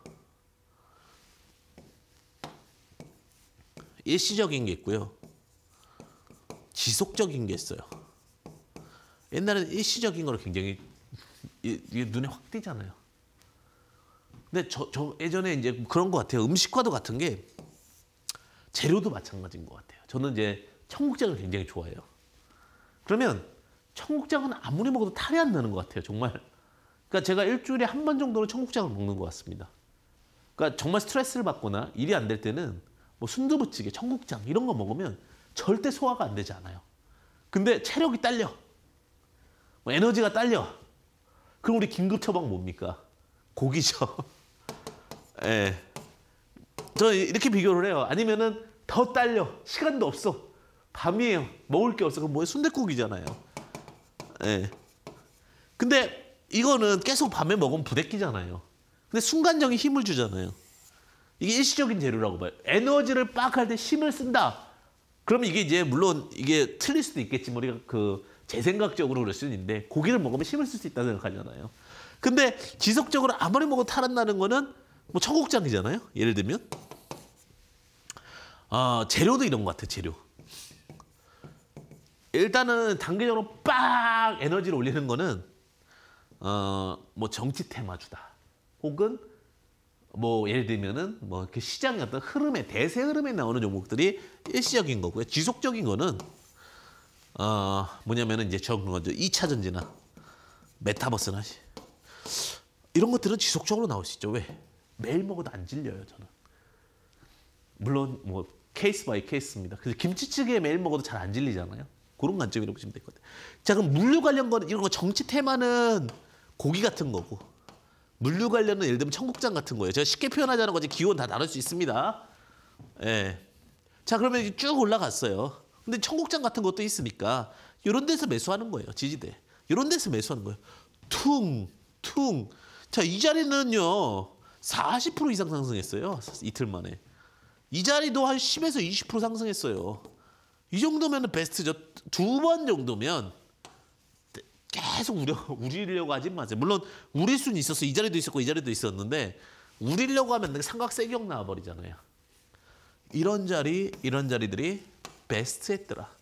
일시적인 게 있고요. 지속적인 게 있어요. 옛날에는 일시적인 거 굉장히 눈에 확 띄잖아요. 근데 저, 저 예전에 이제 그런 것 같아요. 음식과도 같은 게 재료도 마찬가지인 것 같아요. 저는 이제 청국장을 굉장히 좋아해요. 그러면 청국장은 아무리 먹어도 탈이 안 나는 것 같아요. 정말 그러니까 제가 일주일에 한 번 정도는 청국장을 먹는 것 같습니다. 그러니까 정말 스트레스를 받거나 일이 안 될 때는 뭐 순두부찌개, 청국장 이런 거 먹으면 절대 소화가 안 되지 않아요. 근데 체력이 딸려. 뭐 에너지가 딸려. 그럼 우리 긴급 처방 뭡니까? 고기죠. (laughs) 예. 저 이렇게 비교를 해요. 아니면은 더 딸려. 시간도 없어. 밤이에요. 먹을 게 없어. 그럼 뭐 순대국이잖아요. 예. 근데 이거는 계속 밤에 먹으면 부대끼잖아요. 근데 순간적인 힘을 주잖아요. 이게 일시적인 재료라고 봐요. 에너지를 빡할 때 힘을 쓴다. 그러면 이게 이제 물론 이게 틀릴 수도 있겠지 우리가 그 제 생각적으로 그럴 수 있는데 고기를 먹으면 힘을 쓸 수 있다 고 생각하잖아요. 근데 지속적으로 아무리 먹어도 탈한다는 거는 뭐 청국장이잖아요. 예를 들면 아 재료도 이런 것 같아 재료. 일단은 단계적으로 빡 에너지를 올리는 거는 어뭐 정치 테마주다. 혹은 뭐 예를 들면은 뭐 그 시장의 어떤 흐름에 대세 흐름에 나오는 종목들이 일시적인 거고요. 지속적인 거는 어 뭐냐면은 이제 저 거죠. 2차 전지나 메타버스나 이런 것들은 지속적으로 나올 수 있죠. 왜? 매일 먹어도 안 질려요, 저는. 물론 뭐 케이스 바이 케이스입니다. 그래서 김치찌개 매일 먹어도 잘 안 질리잖아요. 그런 관점이라고 보시면 될 것 같아요. 자, 그럼 물류 관련 거는 이런 거 정치 테마는 고기 같은 거고 물류 관련은 예를 들면 청국장 같은 거예요. 제가 쉽게 표현하자는 거지 기호는 다나수 있습니다. 예. 자 그러면 쭉 올라갔어요. 근데 청국장 같은 것도 있으니까 이런 데서 매수하는 거예요. 지지대. 이런 데서 매수하는 거예요. 퉁, 퉁. 자, 이 자리는요. 40% 이상 상승했어요. 이틀 만에. 이 자리도 한 10에서 20% 상승했어요. 이 정도면 베스트죠. 두 번 정도면 계속 우려, 우리려고 하지 마세요. 물론 우릴 수는 있었어. 이 자리도 있었고 이 자리도 있었는데 우리려고 하면 삼각세경 나와버리잖아요. 이런 자리, 이런 자리들이 베스트 했더라.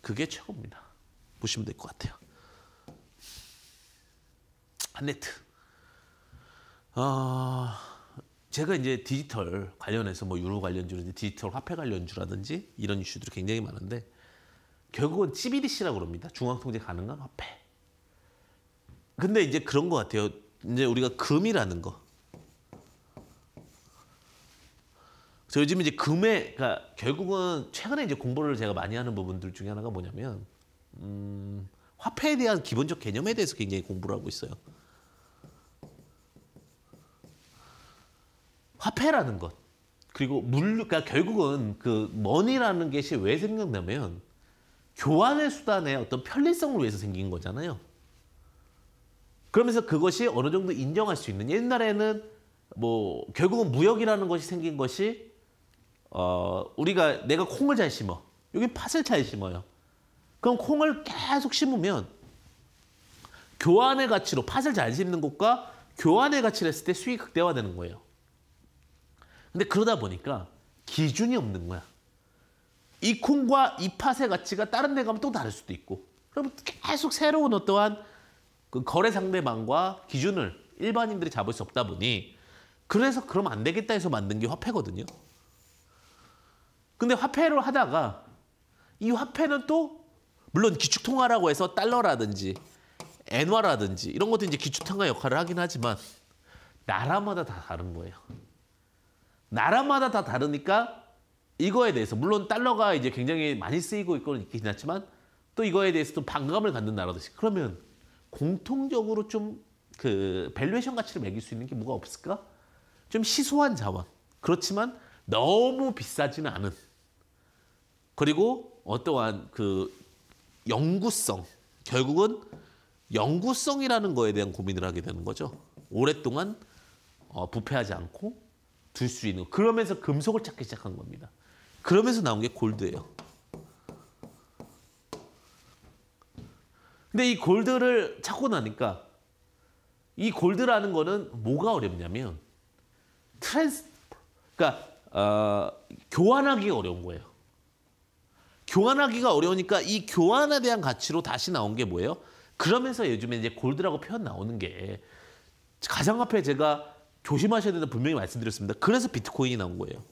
그게 최고입니다. 보시면 될 것 같아요. 한네트. 아, 제가 이제 디지털 관련해서 뭐 유로 관련주라든지 디지털 화폐 관련주라든지 이런 이슈들이 굉장히 많은데 결국은 CBDC라고 그럽니다. 중앙통제 가능한 화폐. 근데 이제 그런 것 같아요. 이제 우리가 금이라는 거. 저 요즘 이제 금에 그러니까 결국은 최근에 이제 공부를 제가 많이 하는 부분들 중에 하나가 뭐냐면 음, 화폐에 대한 기본적 개념에 대해서 굉장히 공부를 하고 있어요. 화폐라는 것 그리고 물 그러니까 결국은 그 머니라는 것이 왜 생각나면 교환의 수단의 어떤 편리성을 위해서 생긴 거잖아요. 그러면서 그것이 어느 정도 인정할 수 있는 옛날에는 뭐 결국은 무역이라는 것이 생긴 것이 어 우리가 내가 콩을 잘 심어 여기 팥을 잘 심어요. 그럼 콩을 계속 심으면 교환의 가치로 팥을 잘 심는 것과 교환의 가치를 했을 때 수익 극대화되는 거예요. 근데 그러다 보니까 기준이 없는 거야. 이 콩과 이 팥의 가치가 다른 데 가면 또 다를 수도 있고 그러면 계속 새로운 어떠한 그 거래 상대방과 기준을 일반인들이 잡을 수 없다 보니 그래서 그럼 안 되겠다 해서 만든 게 화폐거든요. 근데 화폐를 하다가 이 화폐는 또 물론 기축통화라고 해서 달러라든지 엔화라든지 이런 것도 이제 기축통화 역할을 하긴 하지만 나라마다 다 다른 거예요. 나라마다 다 다르니까 이거에 대해서 물론 달러가 이제 굉장히 많이 쓰이고 있고는 있긴 하지만 또 이거에 대해서 또 반감을 갖는 나라듯이 그러면 공통적으로 좀 그 밸류에이션 가치를 매길 수 있는 게 뭐가 없을까? 좀시소한 자원 그렇지만 너무 비싸지는 않은 그리고 어떠한 그연구성 결국은 연구성이라는 거에 대한 고민을 하게 되는 거죠. 오랫동안 어, 부패하지 않고 둘 수 있는 그러면서 금속을 찾기 시작한 겁니다. 그러면서 나온 게 골드예요. 근데 이 골드를 찾고 나니까 이 골드라는 거는 뭐가 어렵냐면 트랜스 그러니까 어, 교환하기 어려운 거예요. 교환하기가 어려우니까 이 교환에 대한 가치로 다시 나온 게 뭐예요? 그러면서 요즘에 이제 골드라고 표현 나오는 게 가상화폐 제가 조심하셔야 된다 분명히 말씀드렸습니다. 그래서 비트코인이 나온 거예요.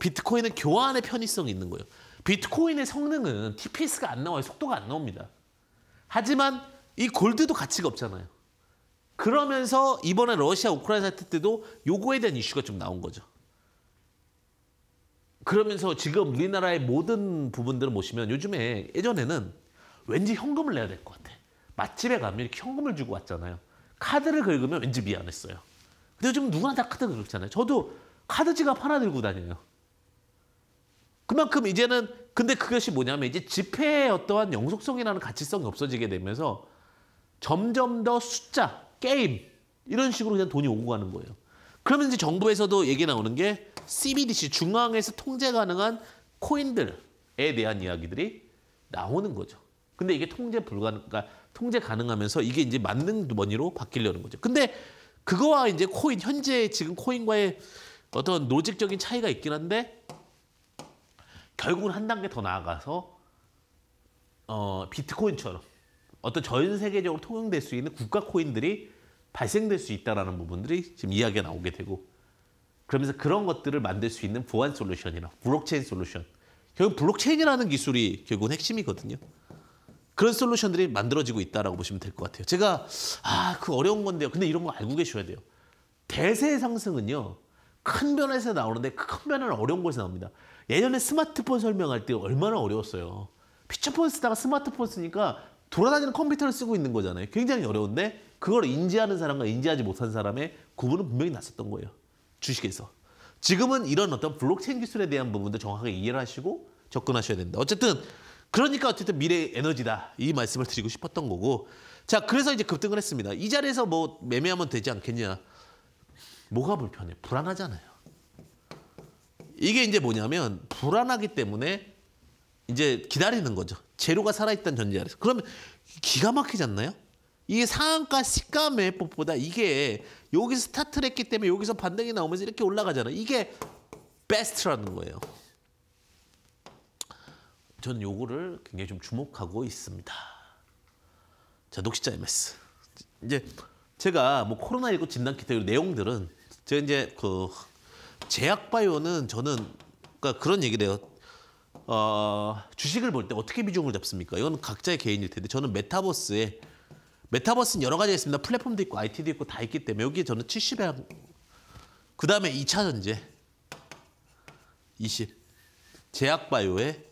비트코인은 교환의 편의성이 있는 거예요. 비트코인의 성능은 TPS가 안 나와요. 속도가 안 나옵니다. 하지만 이 골드도 가치가 없잖아요. 그러면서 이번에 러시아 우크라이나 사태 때도 요거에 대한 이슈가 좀 나온 거죠. 그러면서 지금 우리나라의 모든 부분들을 보시면 요즘에 예전에는 왠지 현금을 내야 될 것 같아. 맛집에 가면 이렇게 현금을 주고 왔잖아요. 카드를 긁으면 왠지 미안했어요. 근데 요즘 누구나 다 카드 긁잖아요. 저도 카드 지갑 하나 들고 다녀요. 그만큼 이제는 근데 그것이 뭐냐면 이제 집회의 어떠한 영속성이라는 가치성이 없어지게 되면서 점점 더 숫자, 게임 이런 식으로 그냥 돈이 오고 가는 거예요. 그러면 이제 정부에서도 얘기 나오는 게 CBDC 중앙에서 통제 가능한 코인들에 대한 이야기들이 나오는 거죠. 근데 이게 통제 불가능, 그러니까 통제 가능하면서 이게 이제 만능 머니로 바뀌려는 거죠. 근데 그거와 이제 코인 현재 지금 코인과의 어떤 노직적인 차이가 있긴 한데 결국은 한 단계 더 나아가서 어, 비트코인처럼 어떤 전 세계적으로 통용될 수 있는 국가 코인들이 발생될 수 있다라는 부분들이 지금 이야기가 나오게 되고 그러면서 그런 것들을 만들 수 있는 보안 솔루션이나 블록체인 솔루션 결국 블록체인이라는 기술이 결국은 핵심이거든요. 그런 솔루션들이 만들어지고 있다라고 보시면 될 것 같아요. 제가 아 그 어려운 건데요. 근데 이런 거 알고 계셔야 돼요. 대세 상승은요 큰 변에서 화 나오는데 큰변화는 어려운 곳에서 나옵니다. 예전에 스마트폰 설명할 때 얼마나 어려웠어요. 피처폰 쓰다가 스마트폰 쓰니까 돌아다니는 컴퓨터를 쓰고 있는 거잖아요. 굉장히 어려운데 그걸 인지하는 사람과 인지하지 못한 사람의 구분은 분명히 났었던 거예요. 주식에서. 지금은 이런 어떤 블록체인 기술에 대한 부분도 정확하게 이해를 하시고 접근하셔야 된다. 어쨌든 그러니까 어쨌든 미래의 에너지다. 이 말씀을 드리고 싶었던 거고 자 그래서 이제 급등을 했습니다. 이 자리에서 뭐 매매하면 되지 않겠냐. 뭐가 불편해? 불안하잖아요. 이게 이제 뭐냐면 불안하기 때문에 이제 기다리는 거죠. 재료가 살아있다는 전제 아래서. 그러면 기가 막히지 않나요? 이게 상한가 시가 매법보다 이게 여기서 스타트를 했기 때문에 여기서 반등이 나오면서 이렇게 올라가잖아요. 이게 베스트라는 거예요. 저는 요거를 굉장히 좀 주목하고 있습니다. 자, 녹시자 MS. 이제 제가 뭐 코로나19 진단키트 내용들은 제가 이제 그 제약바이오는 저는 그러니까 그런 얘기를 해요. 어, 주식을 볼 때 어떻게 비중을 잡습니까? 이건 각자의 개인일 텐데 저는 메타버스에 메타버스는 여러 가지가 있습니다. 플랫폼도 있고 IT도 있고 다 있기 때문에 여기에 저는 70에 그 다음에 2차 전제 20 제약바이오에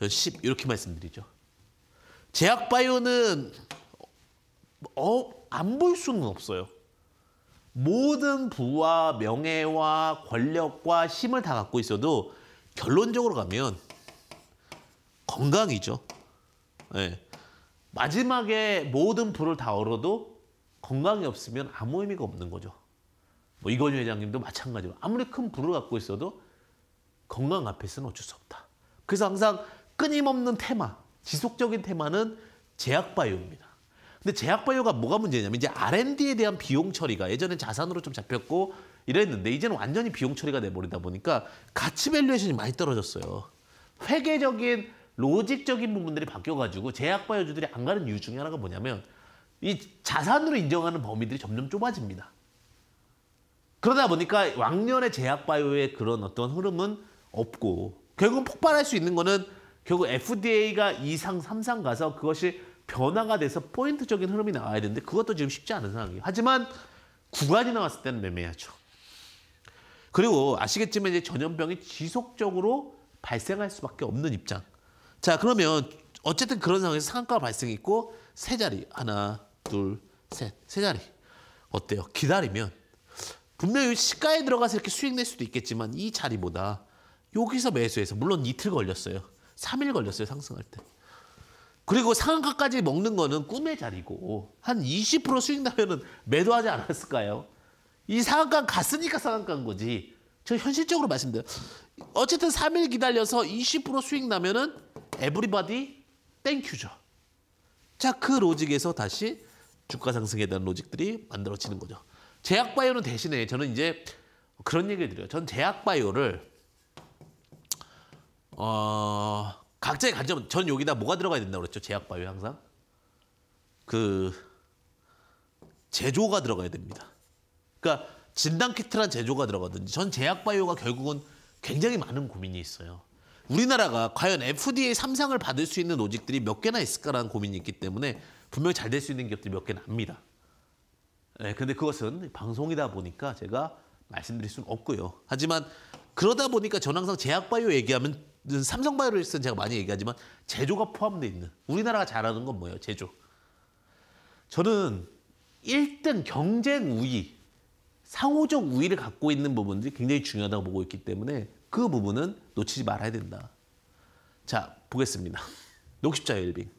저10 이렇게 말씀드리죠. 제약바이오는 어, 안 볼 수는 없어요. 모든 부와 명예와 권력과 힘을 다 갖고 있어도 결론적으로 가면 건강이죠. 네. 마지막에 모든 부를 다 얻어도 건강이 없으면 아무 의미가 없는 거죠. 뭐 이건희 회장님도 마찬가지로 아무리 큰 부를 갖고 있어도 건강 앞에서는 어쩔 수 없다. 그래서 항상 끊임없는 테마, 지속적인 테마는 제약바이오입니다. 근데 제약바이오가 뭐가 문제냐면 이제 R&D에 대한 비용 처리가 예전엔 자산으로 좀 잡혔고 이랬는데 이제는 완전히 비용 처리가 돼버리다 보니까 가치 밸류에이션이 많이 떨어졌어요. 회계적인 로직적인 부분들이 바뀌어가지고 제약바이오주들이 안 가는 이유 중에 하나가 뭐냐면 이 자산으로 인정하는 범위들이 점점 좁아집니다. 그러다 보니까 왕년의 제약바이오의 그런 어떤 흐름은 없고 결국 폭발할 수 있는 거는 결국 FDA가 2상3상 가서 그것이 변화가 돼서 포인트적인 흐름이 나와야 되는데 그것도 지금 쉽지 않은 상황이에요. 하지만 구간이 나왔을 때는 매매하죠. 그리고 아시겠지만 이제 전염병이 지속적으로 발생할 수밖에 없는 입장. 자 그러면 어쨌든 그런 상황에서 상한가 발생했고세 자리 하나 둘셋세 자리 어때요? 기다리면 분명히 시가에 들어가서 이렇게 수익 낼 수도 있겠지만 이 자리보다 여기서 매수해서 물론 이틀 걸렸어요. 삼일 걸렸어요 상승할 때. 그리고 상한가까지 먹는 거는 꿈의 자리고 한 20% 수익 나면은 매도하지 않았을까요? 이 상한가 갔으니까 상한가인 거지. 저 현실적으로 말씀드려요. 어쨌든 3일 기다려서 20% 수익 나면은 에브리바디 땡큐죠. 자, 그 로직에서 다시 주가 상승에 대한 로직들이 만들어지는 거죠. 제약바이오는 대신에 저는 이제 그런 얘기를 드려요. 전 제약바이오를 어 각자의 관점. 은전 여기다 뭐가 들어가야 된다고 그랬죠? 제약바이오 항상. 그 제조가 들어가야 됩니다. 그러니까 진단 키트란 제조가 들어가든지 전 제약바이오가 결국은 굉장히 많은 고민이 있어요. 우리나라가 과연 FDA 삼상을 받을 수 있는 오직들이 몇 개나 있을까라는 고민이 있기 때문에 분명히 잘 될 수 있는 기업들이 몇개 납니다. 네, 예, 근데 그것은 방송이다 보니까 제가 말씀드릴 수는 없고요. 하지만 그러다 보니까 전 항상 제약바이오 얘기하면 삼성바이오리스는 제가 많이 얘기하지만 제조가 포함되어 있는 우리나라가 잘하는 건 뭐예요? 제조. 저는 1등 경쟁 우위, 상호적 우위를 갖고 있는 부분들이 굉장히 중요하다고 보고 있기 때문에 그 부분은 놓치지 말아야 된다. 자, 보겠습니다. 녹십자 (laughs) 웰빙.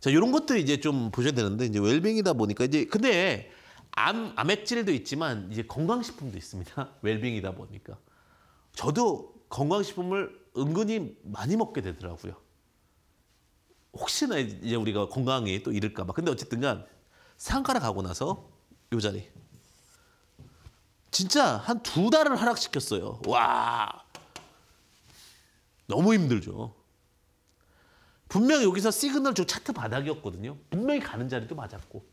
자, 이런 것들 이제 좀 보셔야 되는데 이제 웰빙이다 보니까 이제 근데 암 암액질도 있지만 이제 건강식품도 있습니다. (laughs) 웰빙이다 보니까 저도 건강식품을 은근히 많이 먹게 되더라고요. 혹시나 이제 우리가 건강이 또 이럴까 봐. 근데 어쨌든 간 상가를 가고 나서 요 자리. 진짜 한 두 달을 하락시켰어요. 와. 너무 힘들죠. 분명히 여기서 시그널 쪽 차트 바닥이었거든요. 분명히 가는 자리도 맞았고.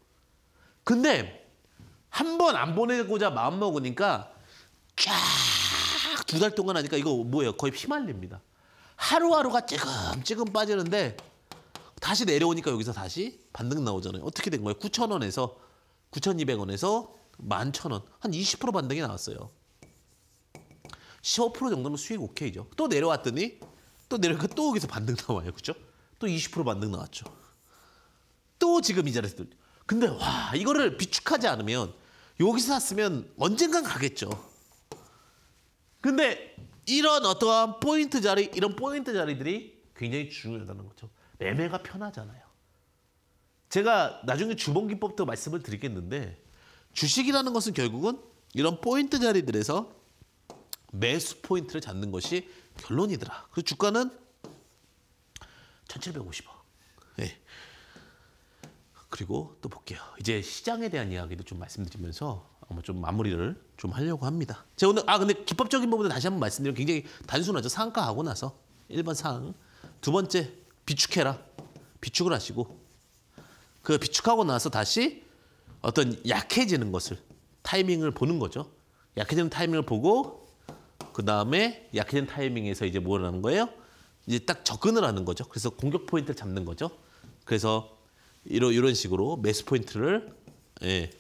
근데 한 번 안 보내고자 마음먹으니까 쫙 두달 동안 하니까 이거 뭐예요? 거의 피말립니다. 하루하루가 찌금찌금 빠지는데 다시 내려오니까 여기서 다시 반등 나오잖아요. 어떻게 된 거예요? 9 0원에서 9,200원에서 11,000원 한 20% 반등이 나왔어요. 15%정도면 수익 오케이죠. 또 내려왔더니 또 내려가 또 여기서 반등 나와요. 그렇죠? 또 20% 반등 나왔죠. 또 지금 이 자리에서 근데 와 이거를 비축하지 않으면 여기서 샀으면 언젠간 가겠죠. 근데 이런 어떠한 포인트 자리, 이런 포인트 자리들이 굉장히 중요하다는 거죠. 매매가 편하잖아요. 제가 나중에 주봉기법도 말씀을 드리겠는데 주식이라는 것은 결국은 이런 포인트 자리들에서 매수 포인트를 잡는 것이 결론이더라. 그 주가는 1750원. 네. 그리고 또 볼게요. 이제 시장에 대한 이야기도 좀 말씀드리면서 마좀 어, 마무리를 좀 하려고 합니다. 제가 오늘 아 근데 기법적인 부분도 다시 한번 말씀드리면 굉장히 단순하죠. 상가하고 나서 1번 상, 두 번째 비축해라. 비축을 하시고 그 비축하고 나서 다시 어떤 약해지는 것을 타이밍을 보는 거죠. 약해지는 타이밍을 보고 그 다음에 약해진 타이밍에서 이제 뭘 뭐 하는 거예요? 이제 딱 접근을 하는 거죠. 그래서 공격 포인트를 잡는 거죠. 그래서 이런 이런 식으로 매수 포인트를 예,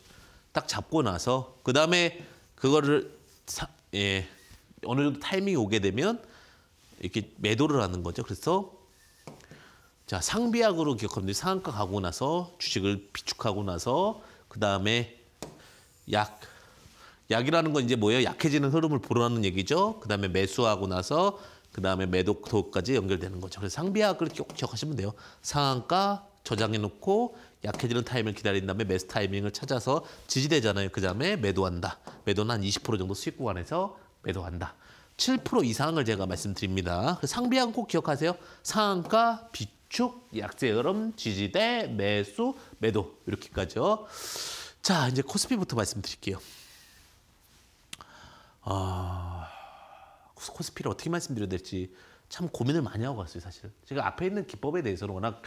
딱 잡고 나서 그 다음에 그거를 사, 예, 어느 정도 타이밍이 오게 되면 이렇게 매도를 하는 거죠. 그래서 자 상비약으로 기억하면 상한가 가고 나서 주식을 비축하고 나서 그 다음에 약 약이라는 건 이제 뭐예요? 약해지는 흐름을 보라는 얘기죠. 그 다음에 매수하고 나서 그 다음에 매도까지 연결되는 거죠. 그래서 상비약을 기억하시면 돼요. 상한가, 저장해놓고 약해지는 타이밍을 기다린 다음에 매수 타이밍을 찾아서 지지되잖아요. 그 다음에 매도한다. 매도는 한 20% 정도 수익 구간에서 매도한다. 7% 이상을 제가 말씀드립니다. 그 상비양 꼭 기억하세요. 상한가, 비축, 약세 여름 지지대, 매수, 매도 이렇게까지요. 자, 이제 코스피부터 말씀드릴게요. 아, 코스피를 어떻게 말씀드려야 될지 참 고민을 많이 하고 갔어요, 사실. 제가 앞에 있는 기법에 대해서는 워낙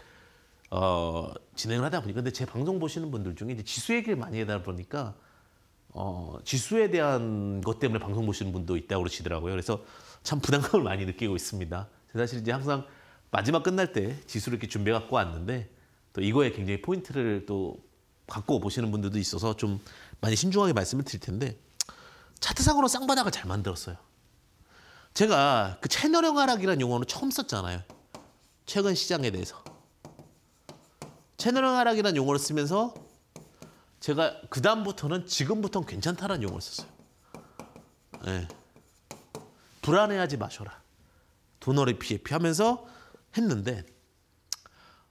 어, 진행을 하다 보니까 근데 제 방송 보시는 분들 중에 이제 지수 얘기를 많이 하다 보니까 어, 지수에 대한 것 때문에 방송 보시는 분도 있다고 그러시더라고요. 그래서 참 부담감을 많이 느끼고 있습니다. 사실 이제 항상 마지막 끝날 때 지수를 이렇게 준비해 갖고 왔는데 또 이거에 굉장히 포인트를 또 갖고 보시는 분들도 있어서 좀 많이 신중하게 말씀을 드릴 텐데 차트상으로 쌍바닥을 잘 만들었어요. 제가 그 채널 영하락이라는 용어는 처음 썼잖아요. 최근 시장에 대해서. 채널 하락이라는 용어를 쓰면서 제가 그 다음부터는 지금부터는 괜찮다라는 용어를 썼어요. 예. 불안해하지 마셔라. 도널의 피 f 피 하면서 했는데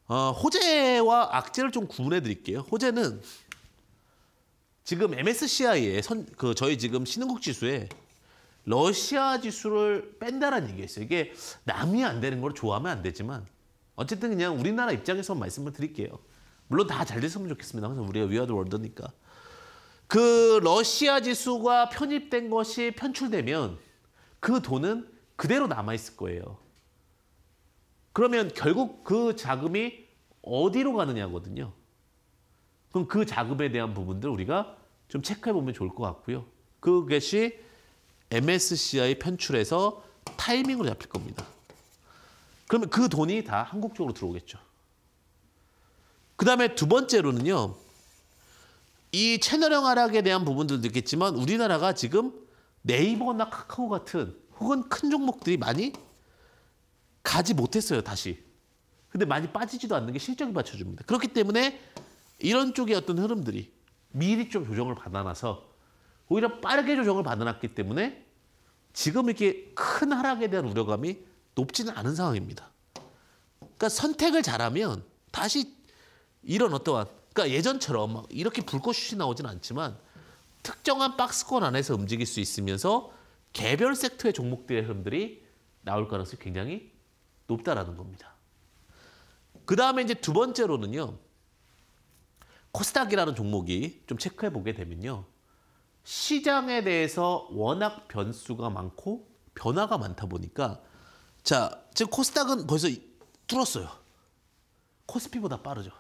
어, 호재와 악재를 좀 구분해 드릴게요. 호재는 지금 MSCI에 선, 그 저희 지금 신흥국 지수에 러시아 지수를 뺀다라는 얘기가 있어요. 이게 남이 안 되는 걸 좋아하면 안 되지만 어쨌든 그냥 우리나라 입장에서 말씀을 드릴게요. 물론 다 잘 됐으면 좋겠습니다. 항상 우리가 위아드 월드니까. 그 러시아 지수가 편입된 것이 편출되면 그 돈은 그대로 남아있을 거예요. 그러면 결국 그 자금이 어디로 가느냐거든요. 그럼 그 자금에 대한 부분들 우리가 좀 체크해보면 좋을 것 같고요. 그것이 MSCI 편출에서 타이밍으로 잡힐 겁니다. 그러면 그 돈이 다 한국 쪽으로 들어오겠죠. 그 다음에 두 번째로는요. 이 채널형 하락에 대한 부분들도 있겠지만 우리나라가 지금 네이버나 카카오 같은 혹은 큰 종목들이 많이 가지 못했어요. 다시. 근데 많이 빠지지도 않는 게 실적이 받쳐줍니다. 그렇기 때문에 이런 쪽의 어떤 흐름들이 미리 좀 조정을 받아놔서 오히려 빠르게 조정을 받아놨기 때문에 지금 이렇게 큰 하락에 대한 우려감이 높지는 않은 상황입니다. 그러니까 선택을 잘하면 다시 이런 어떠한 그러니까 예전처럼 이렇게 불꽃이 나오진 않지만 특정한 박스권 안에서 움직일 수 있으면서 개별 섹터의 종목들의 흐름들이 나올 가능성이 굉장히 높다라는 겁니다. 그 다음에 이제 두 번째로는요. 코스닥이라는 종목이 좀 체크해 보게 되면요. 시장에 대해서 워낙 변수가 많고 변화가 많다 보니까 자, 지금 코스닥은 벌써 뚫었어요. 코스피보다 빠르죠.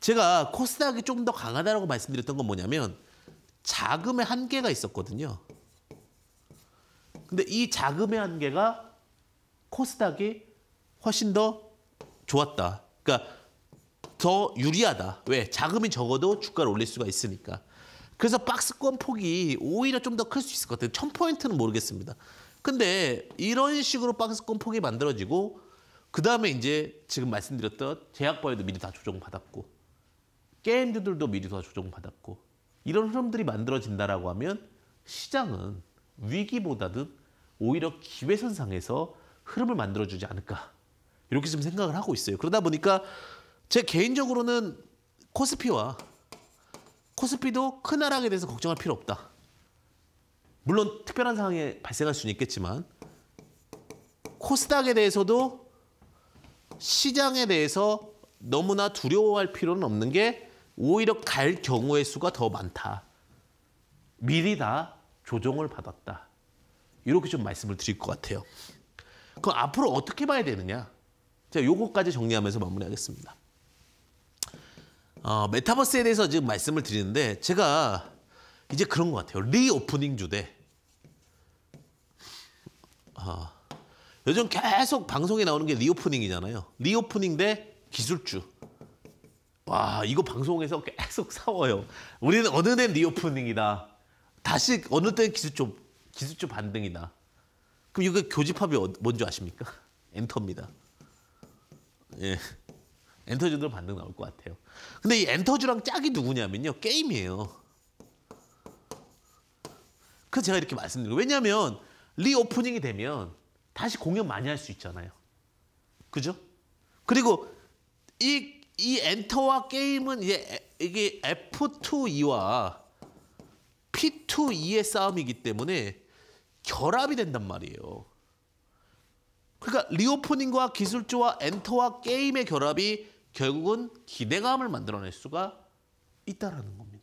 제가 코스닥이 좀 더 강하다라고 말씀드렸던 건 뭐냐면 자금의 한계가 있었거든요. 근데 이 자금의 한계가 코스닥이 훨씬 더 좋았다. 그러니까 더 유리하다. 왜? 자금이 적어도 주가를 올릴 수가 있으니까. 그래서 박스권 폭이 오히려 좀 더 클 수 있을 것 같아요. 1 0 0 0포인트는 모르겠습니다. 근데 이런 식으로 박스권 폭이 만들어지고 그 다음에 이제 지금 말씀드렸던 제약바에도 미리 다 조정받았고 게임주들도 미리 다 조정받았고 이런 흐름들이 만들어진다라고 하면 시장은 위기보다는 오히려 기회선상에서 흐름을 만들어주지 않을까 이렇게 좀 생각을 하고 있어요. 그러다 보니까 제 개인적으로는 코스피와 코스피도 큰 하락에 대해서 걱정할 필요 없다. 물론 특별한 상황에 발생할 수는 있겠지만 코스닥에 대해서도 시장에 대해서 너무나 두려워할 필요는 없는 게 오히려 갈 경우의 수가 더 많다. 미리 다 조정을 받았다. 이렇게 좀 말씀을 드릴 것 같아요. 그럼 앞으로 어떻게 봐야 되느냐? 제가 요거까지 정리하면서 마무리하겠습니다. 어, 메타버스에 대해서 지금 말씀을 드리는데 제가 이제 그런 것 같아요. 리오프닝 주대. 아, 요즘 계속 방송에 나오는 게 리오프닝이잖아요. 리오프닝 대 기술주. 와 이거 방송에서 계속 싸워요. 우리는 어느 때 리오프닝이다. 다시 어느 때 기술주 기술주 반등이다. 그럼 이거 교집합이 어, 뭔지 아십니까? (laughs) 엔터입니다. 예. 엔터주들 반등 나올 것 같아요. 근데 이 엔터주랑 짝이 누구냐면요. 게임이에요. 그래서 제가 이렇게 말씀드리고 왜냐하면 리오프닝이 되면 다시 공연 많이 할 수 있잖아요. 그죠? 그리고 이, 이 엔터와 게임은 이제 이게 F2E와 P2E의 싸움이기 때문에 결합이 된단 말이에요. 그러니까 리오프닝과 기술주와 엔터와 게임의 결합이 결국은 기대감을 만들어낼 수가 있다라는 겁니다.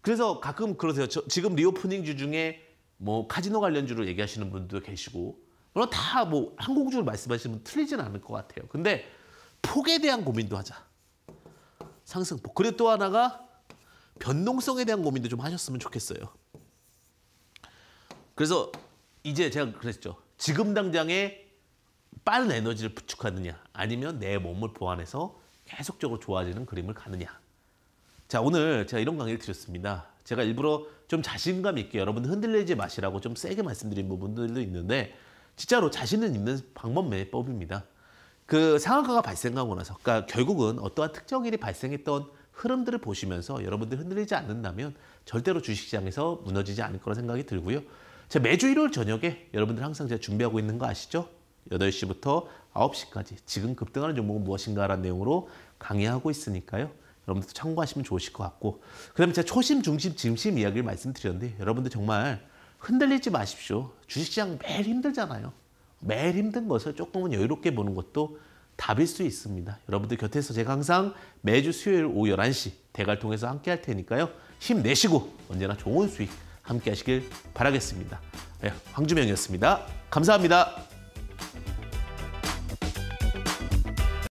그래서 가끔 그러세요. 저, 지금 리오프닝주 중에 뭐 카지노 관련주로 얘기하시는 분도 계시고 물론 다뭐한국주로 말씀하시면 틀리진 않을 것 같아요. 근데 폭에 대한 고민도 하자. 상승폭. 그리고 또 하나가 변동성에 대한 고민도 좀 하셨으면 좋겠어요. 그래서 이제 제가 그랬죠. 지금 당장에 빠른 에너지를 부축하느냐 아니면 내 몸을 보완해서 계속적으로 좋아지는 그림을 가느냐 자 오늘 제가 이런 강의를 드렸습니다. 제가 일부러 좀 자신감 있게 여러분 흔들리지 마시라고 좀 세게 말씀드린 부분들도 있는데 진짜로 자신은 있는 방법 매법입니다. 그 상한가가 발생하고 나서 그러니까 결국은 어떠한 특정 일이 발생했던 흐름들을 보시면서 여러분들 흔들리지 않는다면 절대로 주식시장에서 무너지지 않을 거라 생각이 들고요. 제 매주 일요일 저녁에 여러분들 항상 제가 준비하고 있는 거 아시죠? 8시부터 9시까지 지금 급등하는 종목은 무엇인가라는 내용으로 강의하고 있으니까요. 여러분들 참고하시면 좋으실 것 같고 그 다음에 제가 초심, 중심, 진심 이야기를 말씀드렸는데 여러분들 정말 흔들리지 마십시오. 주식시장 매일 힘들잖아요. 매일 힘든 것을 조금은 여유롭게 보는 것도 답일 수 있습니다. 여러분들 곁에서 제가 항상 매주 수요일 오후 11시 대갈 통해서 함께 할 테니까요. 힘내시고 언제나 좋은 수익 함께 하시길 바라겠습니다. 네, 황주명이었습니다. 감사합니다.